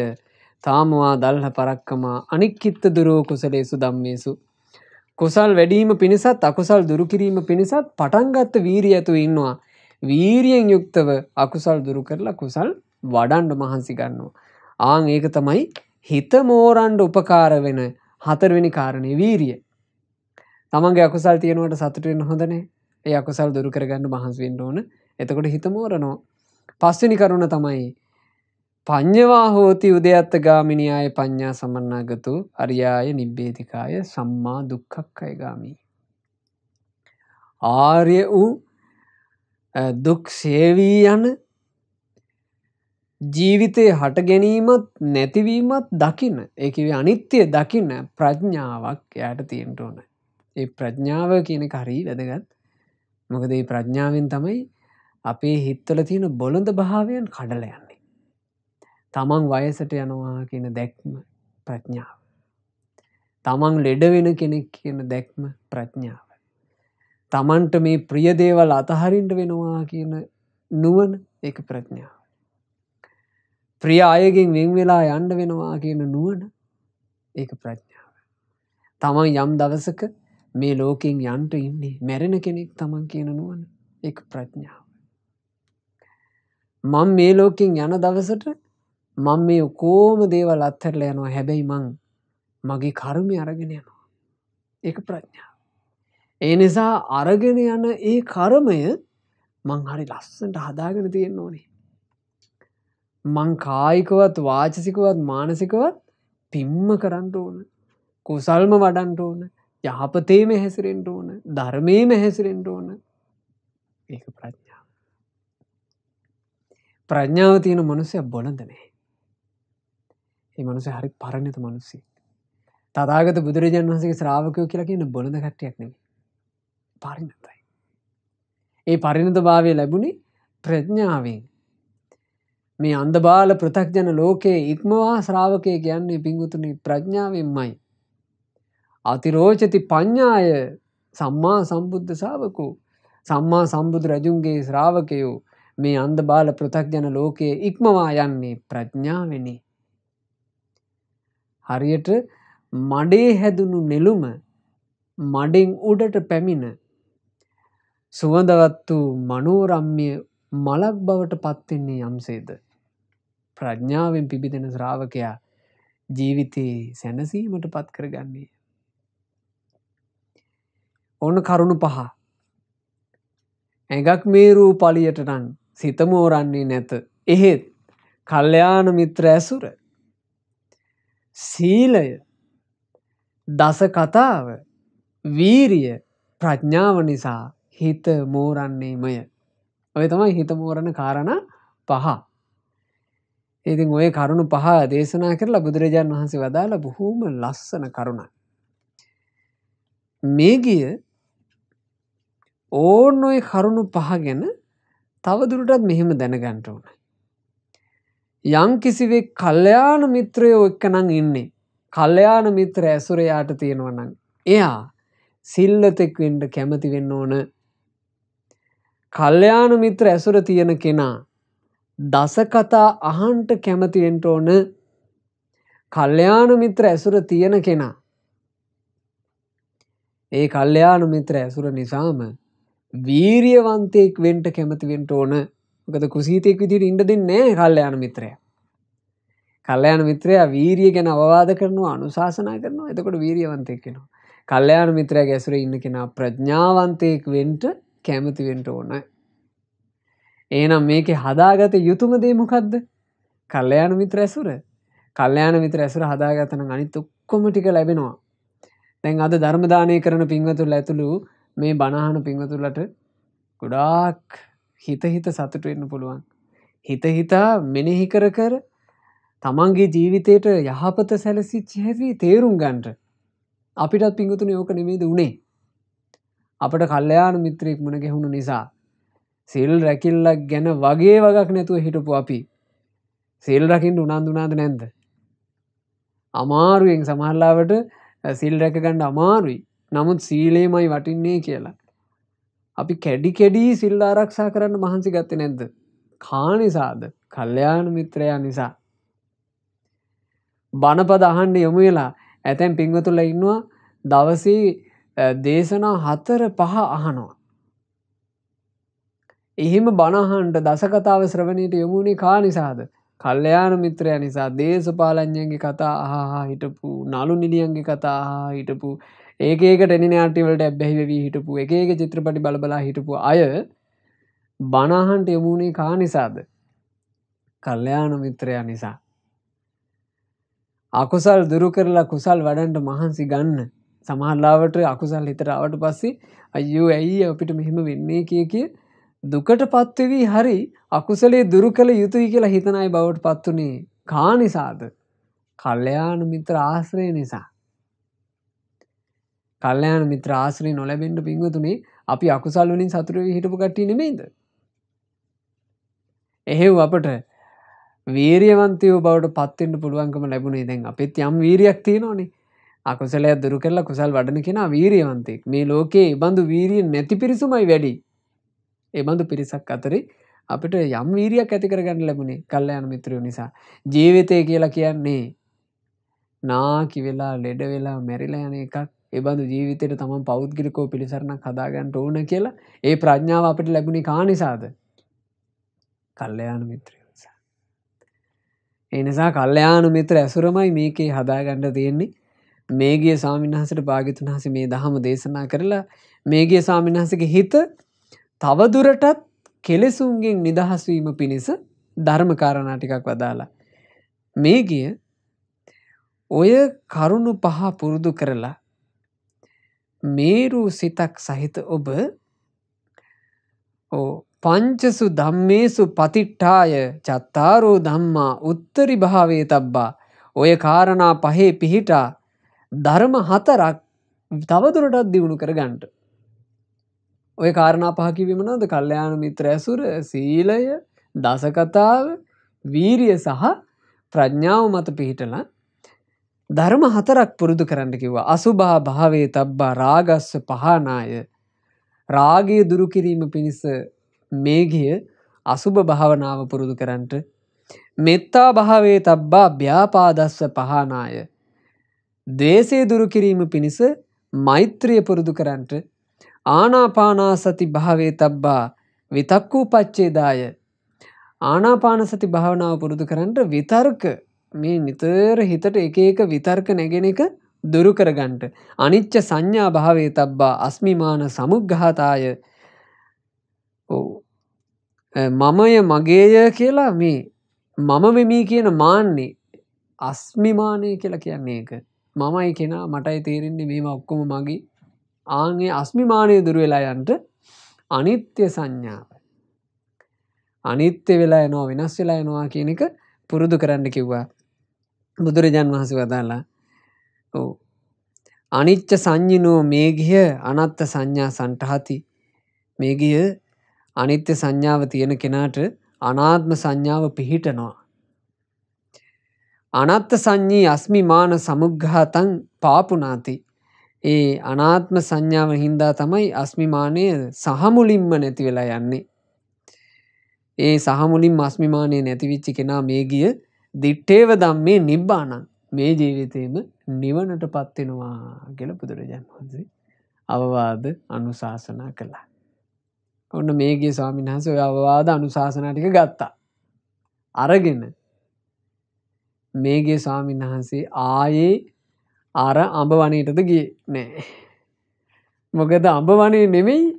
තාමවා දල්හ පරක්කමා අනික්කිත්ත දුරෝ කුසලේසු දම්මේසු කුසල් වැඩීම පිණිසත් අකුසල් දුරුකිරීම පිණිසත් පටන්ගත්ත වීරිය ඇතු ඉන්නවා වීරියෙන් යුක්තව අකුසල් දුරු කරලා කුසල් වඩන්ඩ මහන්සි ගන්නවා. ආං ඒක තමයි හිත මෝරන්ඩ උපකාර වෙන හතරවෙනි කාරණය වීරිය. තමන්ගේ අකුසල් තියෙනවට සතුටෙන් හොඳනේ ඒ අකුසල් දුරු කරගන්න මහන්සවෙන්ට ඕන එතකොට හිත මෝරනෝ. පස්සනි කරුණ තමයි පඤ්්‍යවා හෝති උදයත්ත ගාමිනියාය පඤ්ඥා සමන්නාගතු අරියාය නිබ්බේතිකාය සම්මා දුක්කක් අයගාමී. ආර්ය වූ දුක් සේවී යන ජීවිතය හට ගැනීමත් නැතිවීමත් දකින්න ඒකිවේ අනිත්‍යය දකින්න ප්‍රඥ්ඥාවක් යට තියෙන්ට ඕන. ඒ ප්‍රඥ්ඥාව කියන කරී වැදගත් මොකද ඒ ප්‍රඥ්ඥාවෙන් තමයි අපේ හිත්තල තියෙන බොළඳ භාවයන් කඩල යන්නේ. තමන් වයසට යනවා කියන දැක්ම ප්‍රඥ්ඥාව. තමන් ලෙඩවෙන කෙනෙක් කියන දැක්ම ප්‍රඥ්ඥාව. තමන්ට මේ ප්‍රියදේවල් අතහරින්ට වෙනවා කියන නුවන් එක ප්‍රඥාව. ප්‍රිය අයගෙන් වෙන් වෙලා යන්න වෙනවා කියන නුවන ඒක ප්‍රඥාව. තමන් යම් දවසක මේ ලෝකෙන් යන්ට ඉන්නේ මැරෙන කෙනෙක් තමන් කියන නුවන එක ප්‍රඥාව. මං මේ ලෝකින් යන දවසට මං මේ ඔකෝම දේවල් අත්තරල යනවා හැබැයි මං මගේ කර්මය අරගෙන යනවා. ඒ ප්‍රඥාව. ඒ නිසා අරගෙන යන ඒ කරමය මං හරි ලස්සට හදාගෙන තියෙන් ඕනේ. මං කායිකවත් වාචසිකවත් මානසිකවත් පිම්ම කරන්න ඕන. කුසල්ම වඩන්ට ඕන යහපතේ මෙහැසිරෙන්ට ඕන ධර්මය මෙහැසිරෙන්ට ඕන ඒක ප්‍රඥාව. ප්‍රඥාව තියෙන මනුස්සය බොලඳනේ. ඒ මනුස හරි පරණත මනුස්සේ. තදාගත බුදුරජන් වහන්සේ ශ්‍රාවකයෝ කියලා කියන්න බොලඳ කට්ටයක් නෙව පරිණතයි. ඒ පරිණත භාවය ලැබුණේ ප්‍රඥාවෙන් මේ අන්දබාල පෘථක්ජන ලෝකයේ ඉක්මවා ශ්‍රාවකය කියන්නේ පිංගුතුනි ප්‍රඥාවෙන්මයි. අතිරෝචති ප්ඥාය සම්මා සම්බුද්ධ සාවකු සම්මා සම්බුදු රජුන්ගේ ශ්‍රාවකයෝ මේ අන්දබාල පෘථක්ජන ලෝකයේ ඉක්මවා යන්නේ ප්‍රඥාවෙනි. හරියට මඩේ හැදුණු නෙළුම මඩෙන් උඩට පැමිණ සුවඳවත් වූ මනෝරම්ය මලක් බවට පත්වෙන්නේ යම්සේද. ප්‍රඥාවෙන් පිබිදෙන ශ්‍රාවකයා ජීවිතයේ සැනසීමට පත් කරගන්නේ. ඕන කරුණු පහ. ඇගක් මේරූ පලියට නං සිතමෝරන්නේ නැත. එහෙත් කල්්‍යයාන මිත්‍ර ඇසුර. සීලය දස කතාව වීරිය ප්‍රඥාව නිසා හිත මෝරන්නේමය. ඔය තමයි හිත මෝරණ කාරණ පහා. ඉතින් ඔය කරුණු පහ දේශනා කරලා බුදුරජාණන් වහන්සේ වදාළ බොහෝම ලස්සන කරුණ. මේ ගිය ඕන්න ඔය කරුණු පහ ගැන තවදුරටත් මෙහෙම දැනගන්ට ඕන. යං කිසිවේ කල්්‍යයාන මිත්‍රයෝ එක්කනං ඉන්නේ. කල්්‍යයාන මිත්‍ර ඇසුරයාට තියෙනවනං. එයා සිල්ලතෙක්වෙන්ට කැමති වෙන්න ඕන කල්්‍යයාන මිත්‍ර ඇසුර තියෙන කෙනා දසකතා අහන්ට කැමතිෙන්ට ඕන කල්්‍යයාන මිත්‍ර ඇසුර තියෙන කෙනා. ඒ කල්්‍යයාන මිත්‍ර ඇසුර නිසාම වීරියවන්තයෙක් වෙන්ට කැමතිවෙන්ට ඕන ගද කුසීතයෙක් විදිට ඉඩ දෙන්නේ කල්්‍යයාන මිත්‍රය. කල්්‍යයාන මිත්‍රයා වීරිය ගැන අවවාද කරනවා අනුශාසනා කරනවා එතකොට වීරියවන්තයෙක් කෙනවා. කල්්‍යයාන මිත්‍රය ගැසුර ඉන්න කෙනා ප්‍රඥාවන්තයෙක් වෙන්ට කැමතිවෙන්ට ඕනෑ. ඒනම් මේකෙ හදාගත යුතුම දේ මොකක්ද කල්ලයාන මිත්‍ර ඇසුර කල්ලයාන මිත්‍ර ඇසුර හදාගතන අනිත් ඔක්කොම ටික ලැබෙනවා තැන් අද ධර්මදානය කරන පින්වතුල් ඇතුළු මේ බණහන පින්වතුල්ලට ගොඩාක් හිත හිත සතුට වෙන්න පුළුවන් හිත හිතා මෙනෙහි කර කර තමන්ගේ ජීවිතයට යහපත සැලසිච්ච හැවී තේරුම් ගන්ට අපිටත් පින්ගතුන යෝක නෙමේද වනේ අපට කල්ලයාන මිත්‍රයෙක් මුණ ගැහුණු නිසා සිල් රැකිල්ලක් ගැන වගේ වගක් නැතුව හිටපු අපි සිල් රකිින්ට උනන්දුනාද නැන්ද. අමාරුවෙන් සමහල්ලාවට සිල් රැකගණ්ඩ අමාරුයි නමුත් සීලේමයි වටින්නේ කියලා. අපි කැඩි කෙඩී සිල් ආරක්ෂා කරන්න මහන්සි ගත්ත නැද්ද. කානිසාද කල්්‍යයාන මිත්‍රයා නිසා. බණප දහන්න යොමු වෙලා ඇතැම් පිංගතුල ඉන්නවා දවසේ දේශනා හතර පහ අහනවා. එහෙම බණහන්ට දසකතාව ශ්‍රවණයට යොමුණේ කා නිසාද. කල්්‍යයාන මිත්‍රය නිසා දේශපාලඥන්ගේ කතා හා හිටපු නලු නිලියන්ගේ කතා හා හිටපු ඒකක ටෙනි නාටිවලට ඇබැහිවී හිටපු එක එක චිත්‍රපටි බලබලා හිටපු අය බණහන්ට යොමුණේ කා නිසාද. කල්්‍යයාන මිත්‍රය නිසා. අකුසල් දුරු කරලා කුසල් වැඩන්ට මහන්සි ගන්න සමහල්ලාවට අකුසල් හිතරාවට පස්සේ අයෝ ඇයි අපිට මෙහෙම වෙන්නේ කිය කිය දුකට පත්වෙවී හරි අකුසලේ දුරු කළ යුතුයි කියලා හිතනයි බවට පත්වනේ කා නිසාද කල්්‍යයානු මිත්‍ර ආශ්‍රය නිසා. කල්්‍යයාන මිත්‍ර ආශ්‍රී නොලැබෙන්ට පිංගතුනේ අපි අකුසල් වලින් සතුරව හිටපු ගට්ටි නෙමේද. එහෙව් අපට වීරියවන්තයෝ බවට පත්වෙන්ට පුළුවන්කම ලැබුණේ දැන් අපිත් යම් වීරයක් තියෙනවානේ අකුසලය දුරු කරලා කුසල් වඩන කෙනා වීරියවන්තෙක් මේ ලෝකයේ බඳු වීරියෙන් නැති පිරිසුමයි වැඩි එබඳු පිරිසක් අතරේ අපිට යම් වීරයක් ඇතිකරගන්න ලැබුණේ කල්ලයන මිත්‍රයෝ නිසා. ජීවිතය කියලා කියන්නේ නාකි වෙලා ලෙඩ වෙලා මැරිලා යන එකක් එබඳු ජීවිතයට තමන් පෞද්ගිරිකෝ පිළිසරණක් හදාගන්නට ඕන කියලා ඒ ප්‍රඥාව අපට ලැබුණි කානිසාද කල්ලයානු මිත්‍රය නිසා. එනිසා කල්ලයානු මිත්‍ර ඇසුරමයි මේකේ හදාගණ්ඩ තියෙන්නේ මේගේ සාමින්හසට භාගිතුන් හස මේ දහම දේශනා කරලා මේගේ සාමින්හසගේ හිත තවදුරටත් කෙලෙසුන්ගෙන් නිදහස්වීම පිණිස ධර්මකාරණා ටිකක් වදාලා. මේ ගිය ඔය කරුණු පහ පුරුදු කරලා මේරූ සිතක් සහිත ඔබ පංචසු ධම්මේසු පතිට්ඨාය චත්තාරෝ ධම්මා උත්තරි භාවේ තබ්බා ඔය කාරණා පහේ පිහිටා ධර්ම හතරක් තවදුරටත් දියුණු කර ගන්ට. ඔය කාරණා පහකිවීමනද කල්්‍යයාන මිත්‍ර ඇසුර සීලය දසකතාව වීරිය සහ ප්‍රඥ්ඥාව මත පිහිටලා ධර්ම හතරක් පුරුදු කරන්න කිව්වා අසුභා භාවේ තබ්බා රාගස්ස පහනාය රාගය දුරුකිරීම පිණිස මේගිය අසුභ භාවනාව පුරුදු කරන්නට මෙත්තා භාවේ තබ්බා ්‍යාපාදස්ස පහනාය දේශය දුරුකිරීම පිණිස මෛත්‍රිය පුරුදු කරන්නට ආනාපානාසති භාවේ තබ්බා විතක්කූ පච්චේදාය. ආනාපානසති භාවනාව පුරුදු කරන්නට විතර්ක මේ නිතර හිතට එක එක විතර්ක නැගෙන එක දුරු කරගන්ට. අනිච්ච සංඥා භාවේ තබ්බා අස්මිමාන සමුග්ඝාතාය මමය මගේය කියලා මේ මම වෙමී කියන මාන්නේ අස්මිමානය කියලා කියන්නේ එක. මමයි කෙනා මටයි තේරෙන්නේ මේම ඔක්කොම මගේ ආගේ අස්මිමානය දුරවෙලා යන්ට අනිත්‍ය සංඥාව. අනිත්‍ය වෙලා එනවා වෙනස් වෙලා එනවා කියන එක පුරුදු කරන්න කිව්වා. බුදුරජාන් වහස වදාලා ඕ. අනිච්ච සංජිනෝ මේගිය අනත්ත සංඥා සන්ටහති මේගිය අනිත්‍ය සංඥාව තියෙන කෙනාට අනාත්ම සංඥාව පිහිටනවා. අනත්ත සංඥී අස්මිමාන සමුග්ඝාතන් පාපුනාති ඒ අනාත්ම සංඥාව හින්දා තමයි අස්මිමානය සහමුලින්ම නැති වෙලා යන්නේ. ඒ සහමුලින් මස්මිමානය නැතිවිච්චි කෙනා මේ ගිය දිට්ටේව දම් මේ නිබ්බානන් මේ ජීවිතයම නිවනට පත්වෙනවා කියල බුදුරජාන් වහන්සේ අවවාද අනුශාසනා කළා. ඔන්න මේගේ ස්වාමින්හස ඔය අවවාද අනුශාසනාටික ගත්තා. අරගෙන මේගේ ස්වාමින්හන්සේ ආයේ අර අඹ වනයටද ගිය නෑ. මොකද අඹ වනේ නෙමෙයි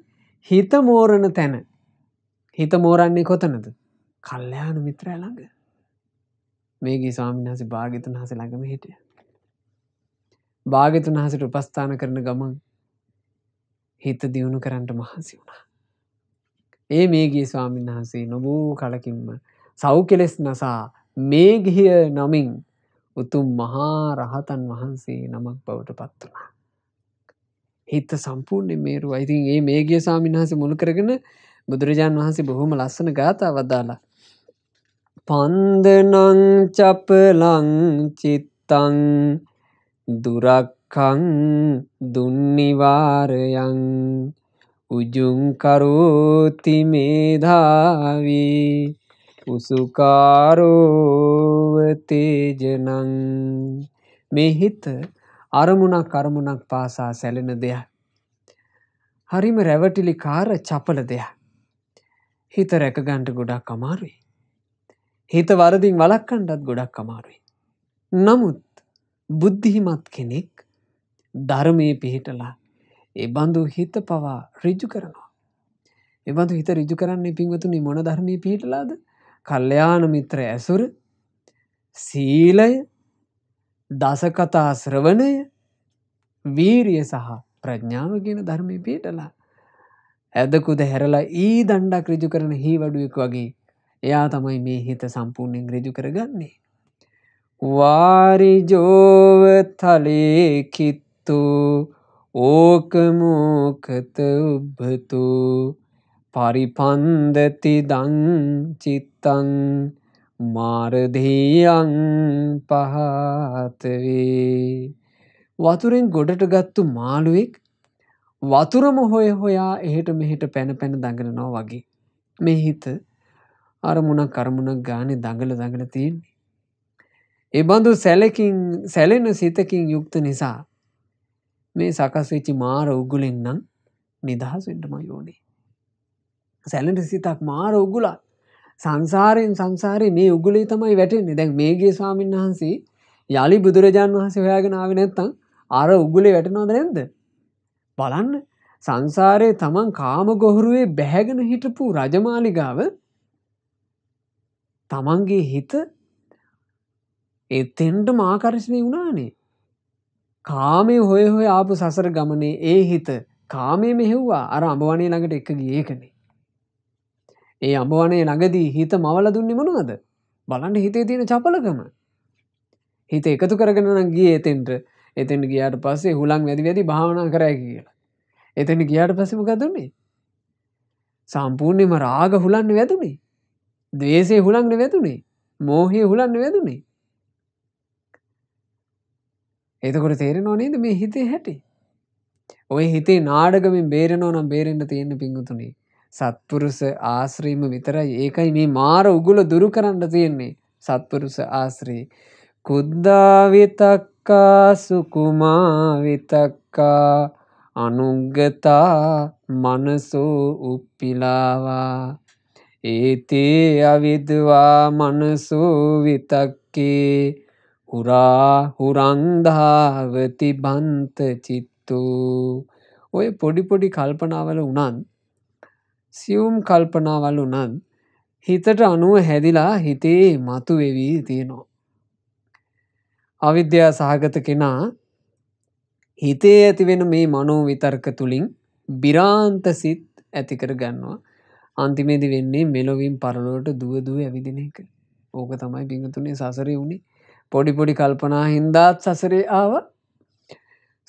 හිත මෝරණ තැන හිත මෝරන්නේ කොතනද කල්්‍යයානු මිත්‍රය ළඟ මේගේ ස්වාමිනාහස භාගිතුන් හස ළඟම හිටිය. භාගිතුන් හසට උපස්ථාන කරන ගමන් හිත දියුණු කරන්නට මහන්සි වුණා. ඒ මේගේ ස්වාමින් වහන්සේ නොබූ කලකින්ම සෞ කෙලෙස් නසා මේ ගිහිය නොමින් උතුම් මහා රහතන් වහන්සේ නමක් බවට පත් වනා. හිත සම්පූර්ණය මේරු අයිතින් ඒ මේගිය සාමින්හස මුළු කරගෙන බුදුරජාණන් වහන්සේ බොහොම ලස්සන ගාථ වදාලා. පන්දනං චපලං චිත්තං දුරක්කං දුන්නිවාරයන් උජුංකරෝති මේධාවී උසුකාරෝව තේජනං මේ හිත අරමුණක් අරමුණක් පාසා සැලෙන දෙයක්. හරිම රැවටිලි කාර චපල දෙයක්. හිත රැකගන්ට ගොඩක් අමාරුයි. හිත වරදිින් වලක්කණ්ඩත් ගොඩක් අමාරුයි. නමුත් බුද්ධිහිමත් කෙනෙක් ධර්මය පිහිටලා ඒ බඳු හිත පවා රිජ්ජු කරනවා. එබඳු හිත රිජු කරන්නේ පින්වතුනි මොන ධර්මී පිහිටලාද කල්්‍යයාන මිත්‍ර ඇසුර සීලය දසකතා ශ්‍රවණය වීරිය සහ ප්‍රඥාව ගෙන ධර්මය පිටලා ඇදකුද හැරලා ඊ දණ්ඩක් රජු කරන හි වඩුවෙක් වගේ එයා තමයි මේ හිත සම්පූර්ණයෙන් රජු කරගන්නේ. වාරිජෝව තලේකිත්තු ඕකමෝකත උබ්බතු පරිපන්දති දං චිත්තං මාරදේයං පහතවේ වතුරෙන් ගොඩට ගත්තු මාළුවෙක් වතුරම හොය හොයා එහෙට මෙහෙට පැන පැන දඟලනවා වගේ මේ හිත අරමුණක් අරමුණක් ගානේ දඟල දඟල තියෙන්නේ එබඳු සැලකින් සැලෙන සිතකින් යුක්ත නිසා මේ සකස් වෙච්චි මාර උගුලෙන් නම් නිදහස් වෙන්නම යෝනේ සැලට සිතක් මාර උගුලත් සංසාරයෙන් සංසාරය මේ උගුලේ තමයි වැටෙන්නේ දැන් මේගේ ස්වාමීන් වහන්සේ යළි බුදුරජාණන් වහන්සේ හොයාගෙනාව නැත්තං අර උගුලේ වැටනොද නැද්ද බලන්න සංසාරයේ තමන් කාම ගොහුරුවේ බැහැගෙන හිටපු රජමාලිගාව තමන්ගේ හිත එත්තෙන්ට මාකර්ශණය වුණානේ කාමය හොය හොය ආපු සසර ගමනේ ඒ හිත කාමය මෙහෙව්වා අර අඹවනේ ළඟට එක ගියකනේ ඒ අඹවනේ ළඟදී හිත මවල දුන්නේ මොනවද බලන්න හිතේ තියෙන චපලකම හිත එකතු කරගෙන නම් ගියේ එතෙන්ට එතෙන් ගියාට පස්සේ හුලන් වැදි වැදි භාවනා කරය කියලා එතෙන ගියාට පස්සම ගදුන්නේ සම්පූර්ණයම රාග හුලන්න වැදුනේ දේසේ හුලන්න වැදුනේ මෝහය හුලන්න වැදුනේ එතකොට තේරෙන ඕනේද මේ හිතේ හැටි ඔය හිතේ නාඩගමින් බේරෙනෝ නම් බේරෙන්ට තියෙන පිංගුතුනේ සත්පුරුස ආශ්‍රීම විතරයි ඒකයි මේ මාර උගුල දුරු කරන්න තියෙන්නේ සත්පුරුස ආශ්‍රී. කුද්දාවිතක්කා සුකුමාවිතක්කා අනුගතා මනසෝ උප්පිලාවා. ඒතේ අවිදවා මනසෝ විතක්කේ හුරා හුරංධාවති බන්ත චිත්තු. ඔය පොඩිපොඩි කල්පනාවල උනන් සියුම් කල්පනාවල් වනන් හිතට අනුව හැදිලා හිතේ මතු වෙවී තියෙනවා. අවිද්‍යා සහගත කෙනා හිතේ ඇතිවෙන මේ මනෝ විතර්ක තුළින් බිරාන්ත සිත් ඇතිකර ගන්නවා අන්තිමේදි වෙන්නේ මෙලොවින් පරලෝට දුවදුව ඇවිදින එක ඕක තමයි පිඟතුනේ සසරය වුණේ පොඩිපොඩි කල්පනා හින්දාත් සසරේ ආව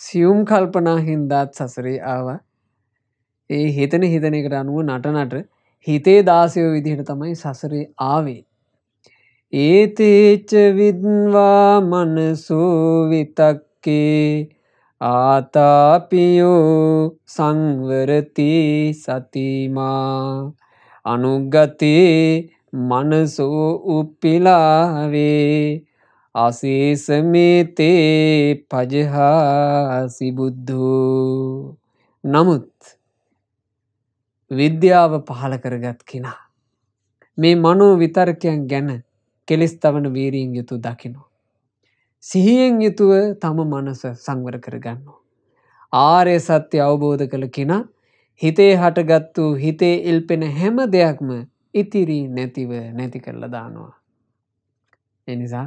සියුම් කල්පනා හින්දාත් සසරේ ආවා ඒ හිතන හිතන එකට අනුව නටනට හිතේ දාසයෝ විදිහට තමයි සසරේ ආවේ. ඒතේච්ච විද්වා මනසූවිතක්කේ ආතාපියෝ සංවරති සතිමා අනුගතේ මනසෝ උප්පිලාවේ අසේසමේතේ පජහාසිබුද්ධූ නමුත් විද්‍යාව පහළ කරගත් කෙනා. මේ මනෝ විතර්කයන් ගැන කෙලෙස්තවන වීරීෙන් යුතු දකිනෝ. සිහියෙන් යුතුව තම මනස සංවර කරගන්නවා. ආරය සත්‍ය අවබෝධ කළ කෙනා හිතේ හටගත් වූ හිතේ එල්පෙන හැම දෙයක්ම ඉතිරි නැතිව නැති කරලා දානවා. එනිසා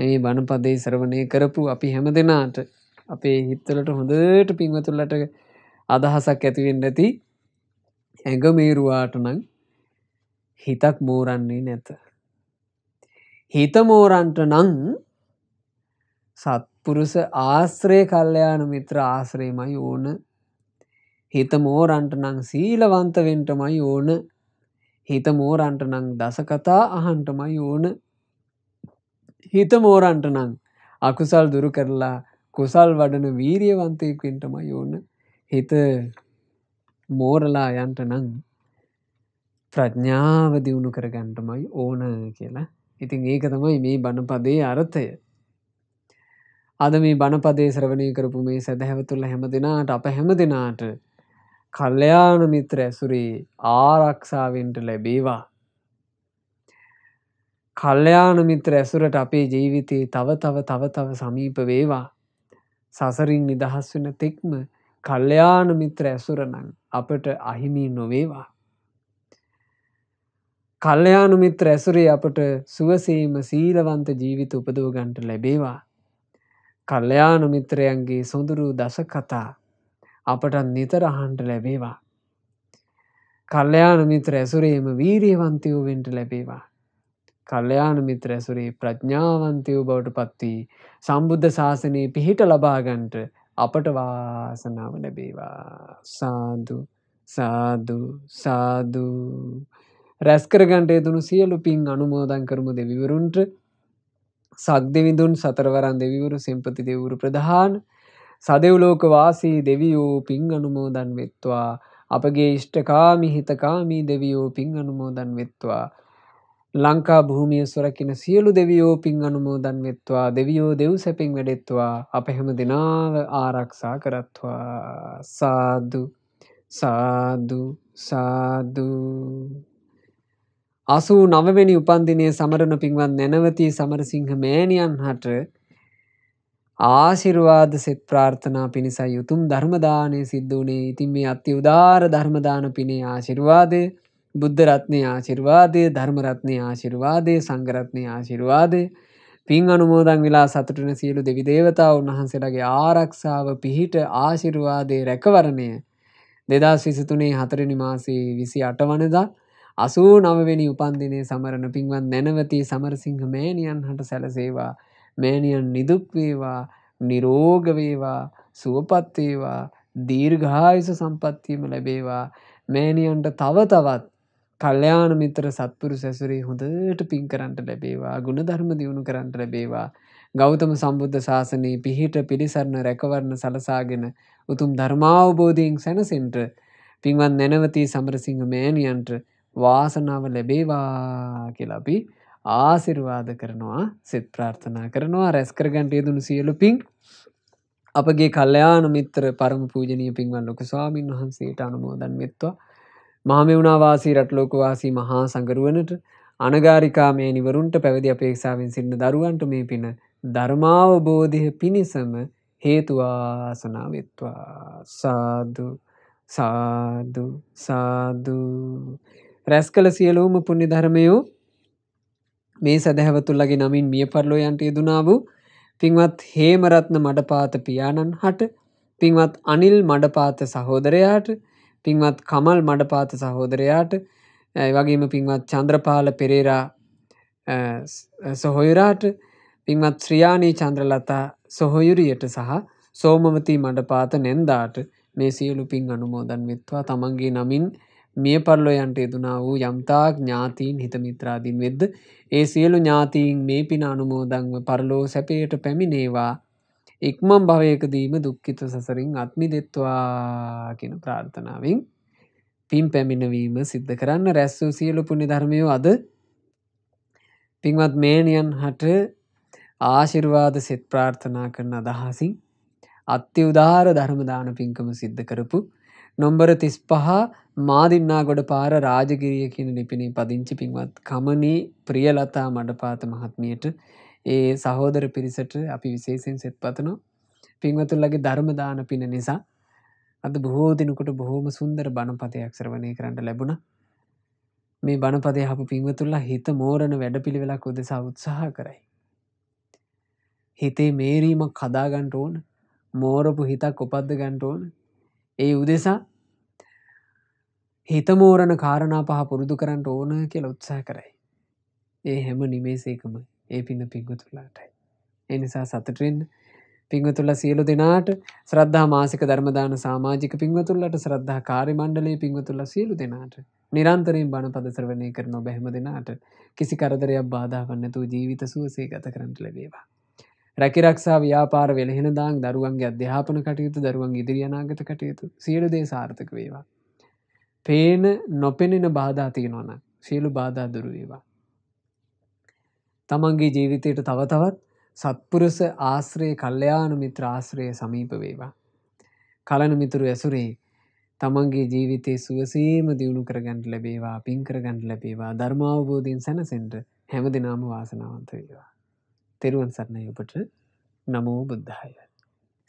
මේ බණපදේ ශ්‍රවණය කරපු අපි හැම දෙනාට අපේ හිත්තලට හොඳට පින්වතුල්ලට අදහසක් ඇතිවෙන්න ඇති ඇඟමීරුවාට නං හිතක් මෝරන්නේ නැත. හිතමෝරන්ට නං සත්පුරුස ආශ්‍රය කල්්‍යයාන මිත්‍ර ආශ්‍රයමයි ඕන හිත මෝරන්ට නං සීලවන්තවෙන්ටමයි ඕන හිත මෝරන්ට නං දසකතා අහන්ටමයි ඕන හිත මෝරන්ට නං අකුසල් දුරු කරලා කුසල් වඩන වීරියවන්තයක්වෙන්ටමයි ඕන හිත මෝරලා යන්ට නං ප්‍රඥාව දියුණු කරගන්නටමයි ඕන කියලා ඉතින් ඒක තමයි මේ බණපදේ අරථය. අද මේ බණපදේ ශ්‍රවණය කරපු මේ සැදැහැව තුළ හැම දෙනාට අප හැම දෙනාට කල්්‍යයාන මිත්‍ර ඇසුරේ ආරක්ෂාවෙන්ට ලැබේවා. කල්්‍යයාන මිත්‍ර ඇසුරට අපේ ජීවිතයේ තව තව තව තව සමීප වේවා. සසරින් නිදහස් වෙන තෙක්ම කල්්‍යයාන මිත්‍ර ඇසුරනං අපට අහිමි නොවේවා. කල්්‍යයානු මිත්‍ර ඇසුරේ අපට සුවසේම සීලවන්ත ජීවිත උපදෝගන්ට ලැබේවා. කල්්‍යයානු මිත්‍රයන්ගේ සොඳුරු දස කතා අපට නිතරහන්ට ලැබේවා. කල්්‍යයාන මිත්‍ර ඇසුරේම වීරියවන්තයෝ වෙන්ට ලැබේවා. කල්්‍යයාන මිත්‍ර ඇසුරේ ප්‍රඥාවන්තයෝ බවට පත්වී සම්බුද්ධ ශාසනයේ පිහිට ලබාගන්ට අපට වාසනාව ලැබේවා සාදු සාදු සාදු රැස්කරගන්ටේ තුනු සියලු පින් අනුමෝදන් කරමු දෙවිවරුන්ට සක් දෙවිඳුන් සතරවරන් දෙවිවරු සෙම්පති දෙවුරු ප්‍රධාන සදෙව්ලෝකවාසී දෙවියෝ පින් අනුමෝදන් වෙත්වා අපගේ ෂ්ටකාමි හිතකාමී දෙවියෝ පින් අනුමෝදන් වෙත්වා ලංකා භූමිය සොරකින සියලු දෙවියෝ පින් අනුමෝදන් වෙත්වා දෙවියෝ දෙව් සැපින් වැඩෙත්වා අප හැම දෙනාව ආරක්ෂා කරත්වා සාදු සාදු සාදු අසූ නවවැනි උපන්දිනය සමරණ පින්වත් නැනවතී සමරසිංහ මෑණියන් හට ආශිරවාද සෙත් ප්‍රාර්ථනා පිණිසයි යුතුම් ධර්මදානය සිද්ධ වනේ ඉතින් මේ අති උදාර ධර්මදාන පිනේ ආශිරවාදය බුද්ධරත්නය ආශිර්වාදය ධර්මරත්නය ආශිර්වාදය සංගරත්නය ආශිර්වාදය පින් අනුමෝදන් වෙලා සතුටන සියලු දෙවි දේවතාව උන්වහන්සේටගේ ආරක්ෂාව පිහිට ආශිර්වාදය රැකවරණය දෙදා සිසතුනේ හතරනි මාසේ විසි අටවනදා අසූ නවවෙනි උපන්දිනය සමරණ පින්වත් නැනවති සමරසිංහ මෑණියන් හට සැලසේවා මෑණියන් නිදුක්වේවා නිරෝගවේවා සුවපත්වේවා දීර්ඝායුස සම්පත්වීම ලැබේවා මෑණියන්ට තව තවත් කල්්‍යයාන මිත්‍ර සත්පුරු සැසුරේ හොඳට පින් කරන්ට ලැබේවා ගුණ ධර්ම දියුණු කරන්ට ලැබේවා ගෞතම සම්බුද්ධ ශාසනයේ පිහිට පිළිසරණ රැකවරණ සලසාගෙන උතුම් ධර්මාවබෝධයෙන් සැනසෙන්ට පින්වත් නැනවතී සමරසිංහ මෑණියන්ට වාසනාව ලැබේවා කියලාපි ආසිර්වාද කරනවා සිත් ප්‍රාර්ථනා කරනවා රැස්කරගන්ට යදුණු සියලු පින් අපගේ කල්්‍යයාන මිත්‍ර පරම පූජනය පින්වන් ලොක ස්වාමීන් වහන්සේට අනුමෝදන් වෙත්වා මහමෙවුණවාසී රටලෝකවාසී මහා සඟරුවනට අනගාරිකාමය නිවරුන්ට පැවැදි අපේක්ෂාවෙන් සිටින දරුවන්ට මේ පින ධර්මාවබෝධය පිණිසම හේතුවාසනාවෙත්වා සාදු සාදු සාදු රැස් කළ සියලූම පුුණි ධර්මයෝ මේ සැදැහැවතුල්ලගේ නමින් මිය පරලෝ යන්ට යෙදනාාවූ පින්වත් හේමරත්න මඩපාත පියාණන් හට පින්වත් අනිල් මඩපාත සහෝදරයාට පින්වත් කමල් මඩපාත සහෝදරයාට වගේම පින්වත් චන්ද්‍රපාල පෙරේරා සොහොයුරාට පින්වත් ශ්‍රියානී චන්ද්‍රලතා සොහොයුරියට සහ සෝමවතී මඩපාත නැන්දාට මේ සියලු පින් අනුමෝදන් වෙත්වා තමන්ගේ නමින් මිය පරලොයන්ට යෙදුනා වූ යම්තාක් ඥාතීන් හිතමිත්‍රාදීන් වෙද්ද ඒ සියලු ඥාතීන් මේ පින අනුමෝදංව පරලෝ සැපයට පැමිණේවා ඉක්මම් භවයකදීම දුක්කිත සසරින් අත්මි දෙත්වා කෙන ප්‍රාර්ථනාවෙන් පින් පැමිණවීම සිද්ධ කරන්න රැස්සූ සියලු පුුණි ධර්මයෝ අද පින්වත් මේනියන් හට ආශිර්වාද සෙත් ප්‍රාර්ථනා කරන අදහසින් අත්‍ය උදාර ධර්මදාන පින්කම සිද්ධ කරපු නොම්බර තිස් පහ මාදින්නා ගොඩ පාර රාජගිරිය කියන ලිපිණි පදිංචි පින්වත් කමනී ප්‍රියලතා මඩපාත මහත්මියට ඒ සහෝදර පිරිසට අපි විශේෂෙන් සෙත් පතනු පින්වතුල්ලගේ ධර්මදාන පින නිසා අද බොහෝ දෙනකට බොහෝම සුන්දර බණපතයක් ශ්‍රවණය කරන්න ලැබුණ මේ බණපදය හපු පින්වතුල්ලා හිත මෝරණ වැඩ පිළිවෙලක් උදෙසා උත්සාහ කරයි. හිතේ මේරීමක් කදාගන්ට ඕන මෝරපු හිතක් උපද්ද ගන්ට ඕන ඒ උදෙසා හිත මෝරණ කාරණා පහ පුරුදු කරන්නට ඕන කියලා උත්සාහ කරයි. ඒ හැම නිමේසේකමයි. ඒ පින්න පිංගුතුලාටයි. එනිසා සතුටවෙන්න පිංවතුල්ල සියලු දෙනාට ශ්‍රද්ධා මාසික ධර්මදාන සාමාජික පිංවතුල්ලට ශ්‍රද්ධා කාරි මණ්ඩලේ පිංවතුල්ල සියලු දෙනාට නිරන්තරින් බණ පදසරවනය කරන බැහම දෙනාට කිසි කරදරයක් බාධාවන්නතු ජීවිත සුවසේ ගත කරට ලැබේවා. රැකිරක්ෂා ව්‍යාපාර වෙළහෙන දාං දරුවන්ගේ අධ්‍යාපන කටයුතු දරුවන් ඉදිරියනාගත කටයුතු සියලු දේ සාර්ථක වේවා. පේන නොපෙනෙන බාධාතියෙනවන සියලු බාධා දුරුවේවා. තමන්ගේ ජීවිතයට තව තවත් සත්පුරුස ආශ්‍රයේ කල්්‍යයානු මිත්‍ර ආශ්‍රය සමීප වේවා. කලන මිතුරු ඇසුරේ තමන්ගේ ජීවිතයේ සුවසේම දියුණු කරගන්නට ලැබේවා පින් කරගන්නට ලැබේවා ධර්මාවබෝධීන් සැනසෙන්ට හැම දෙනාම වාසනාවන්ත වේවා. තෙරුවන් සරණය ඔබට නමෝ බුද්ධාය.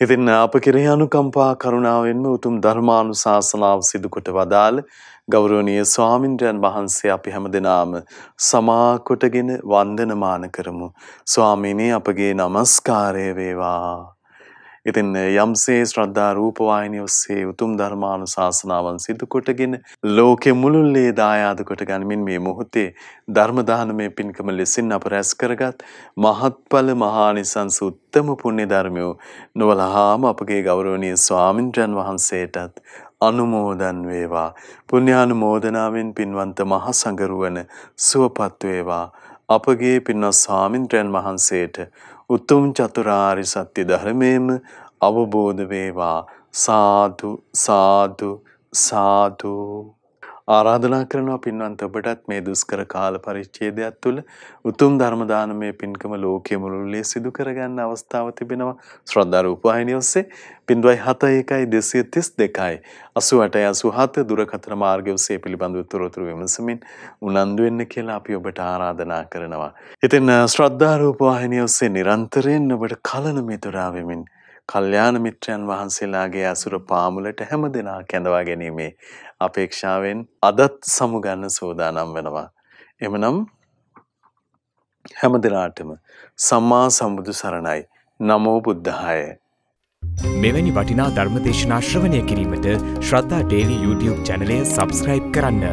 ඉතින් අප කෙරෙහි අනුකම්පා කරුණාවෙන්ම උතුම් ධර්මානුශාසනාව සිදු කොට වදාළ ගෞරවනීය ස්වාමින්ද්‍රයන් වහන්සේ අපි හැමදෙනාම සමා කොටගෙන වන්දනමාන කරමු. ස්වාමීනි අපගේ নমස්කාරය වේවා. ඉතින් යම්සේ ශ්‍රද්ධා රූපවාහිනිය ඔස්සේ උතුම් ධර්මානුශාසනාවන් සිදු කොටගෙන ලෝකෙ මුළුල්ලේ දායාද කොට ගනිමින් මේ මොහොතේ ධර්ම දානමය පින්කම ලෙසින් අප රැස් කරගත් මහත්ඵල මහානිසංස උත්තම පුණ්‍ය ධර්මය නොවලහාම අපගේ ගෞරවනීය ස්වාමින්ද්‍රයන් වහන්සේටත් අනුමෝදන් වේවා පුණ්‍යානුමෝදනාවෙන් පින්වන්ත මහ සංගරුවන සුවපත් වේවා අපගේ පින්වත් ස්වාමින්ද්‍රයන් වහන්සේට උතුම් චතුරාර්ය සත්‍ය ධර්මයේම අවබෝධ වේවා සාදු සාදු සාදු ආරාධනා කරනවා පින්වන්ත ඔබටත් මේ දුෂ්කර කාල පරිච්ඡේදයක් තුළ උතුම් ධර්ම දානමය පින්කම ලෝකයේ මුළුල්ලේ සිදු කරගන්න අවස්ථාව තිබෙනවා ශ්‍රද්ධා රූපවාහිනිය ඔස්සේ 0.71 232 88 දුරකථන මාර්ගය ඔස්සේ පිළිබඳව තොරතුරු විමසමින් උනන්දු වෙන්න කියලා අපි ඔබට ආරාධනා කරනවා. ඉතින් ශ්‍රද්ධා රූපවාහිනිය ඔස්සේ නිරන්තරයෙන් ඔබට කලන මෙතුරා වෙමින් කල්යාණ මිත්‍රයන් වහන්සේලාගේ අසුර පාමුලට හැම දෙනා කැඳවා ගැනීමේ අපේක්ෂාවෙන් අදත් සමුගන්න සෝදානම් වෙනවා. එමනම් හැම දෙනාටම සම්මා සම්බුදු සරණයි. නමෝ බුද්ධාය. මෙවැනි වටිනා ධර්මදේශනා ශ්‍රවණය කිරීමට ශ්‍රද්ධා ඩේලි YouTube චැනලය සබස්ක්‍රයිබ් කරන්න.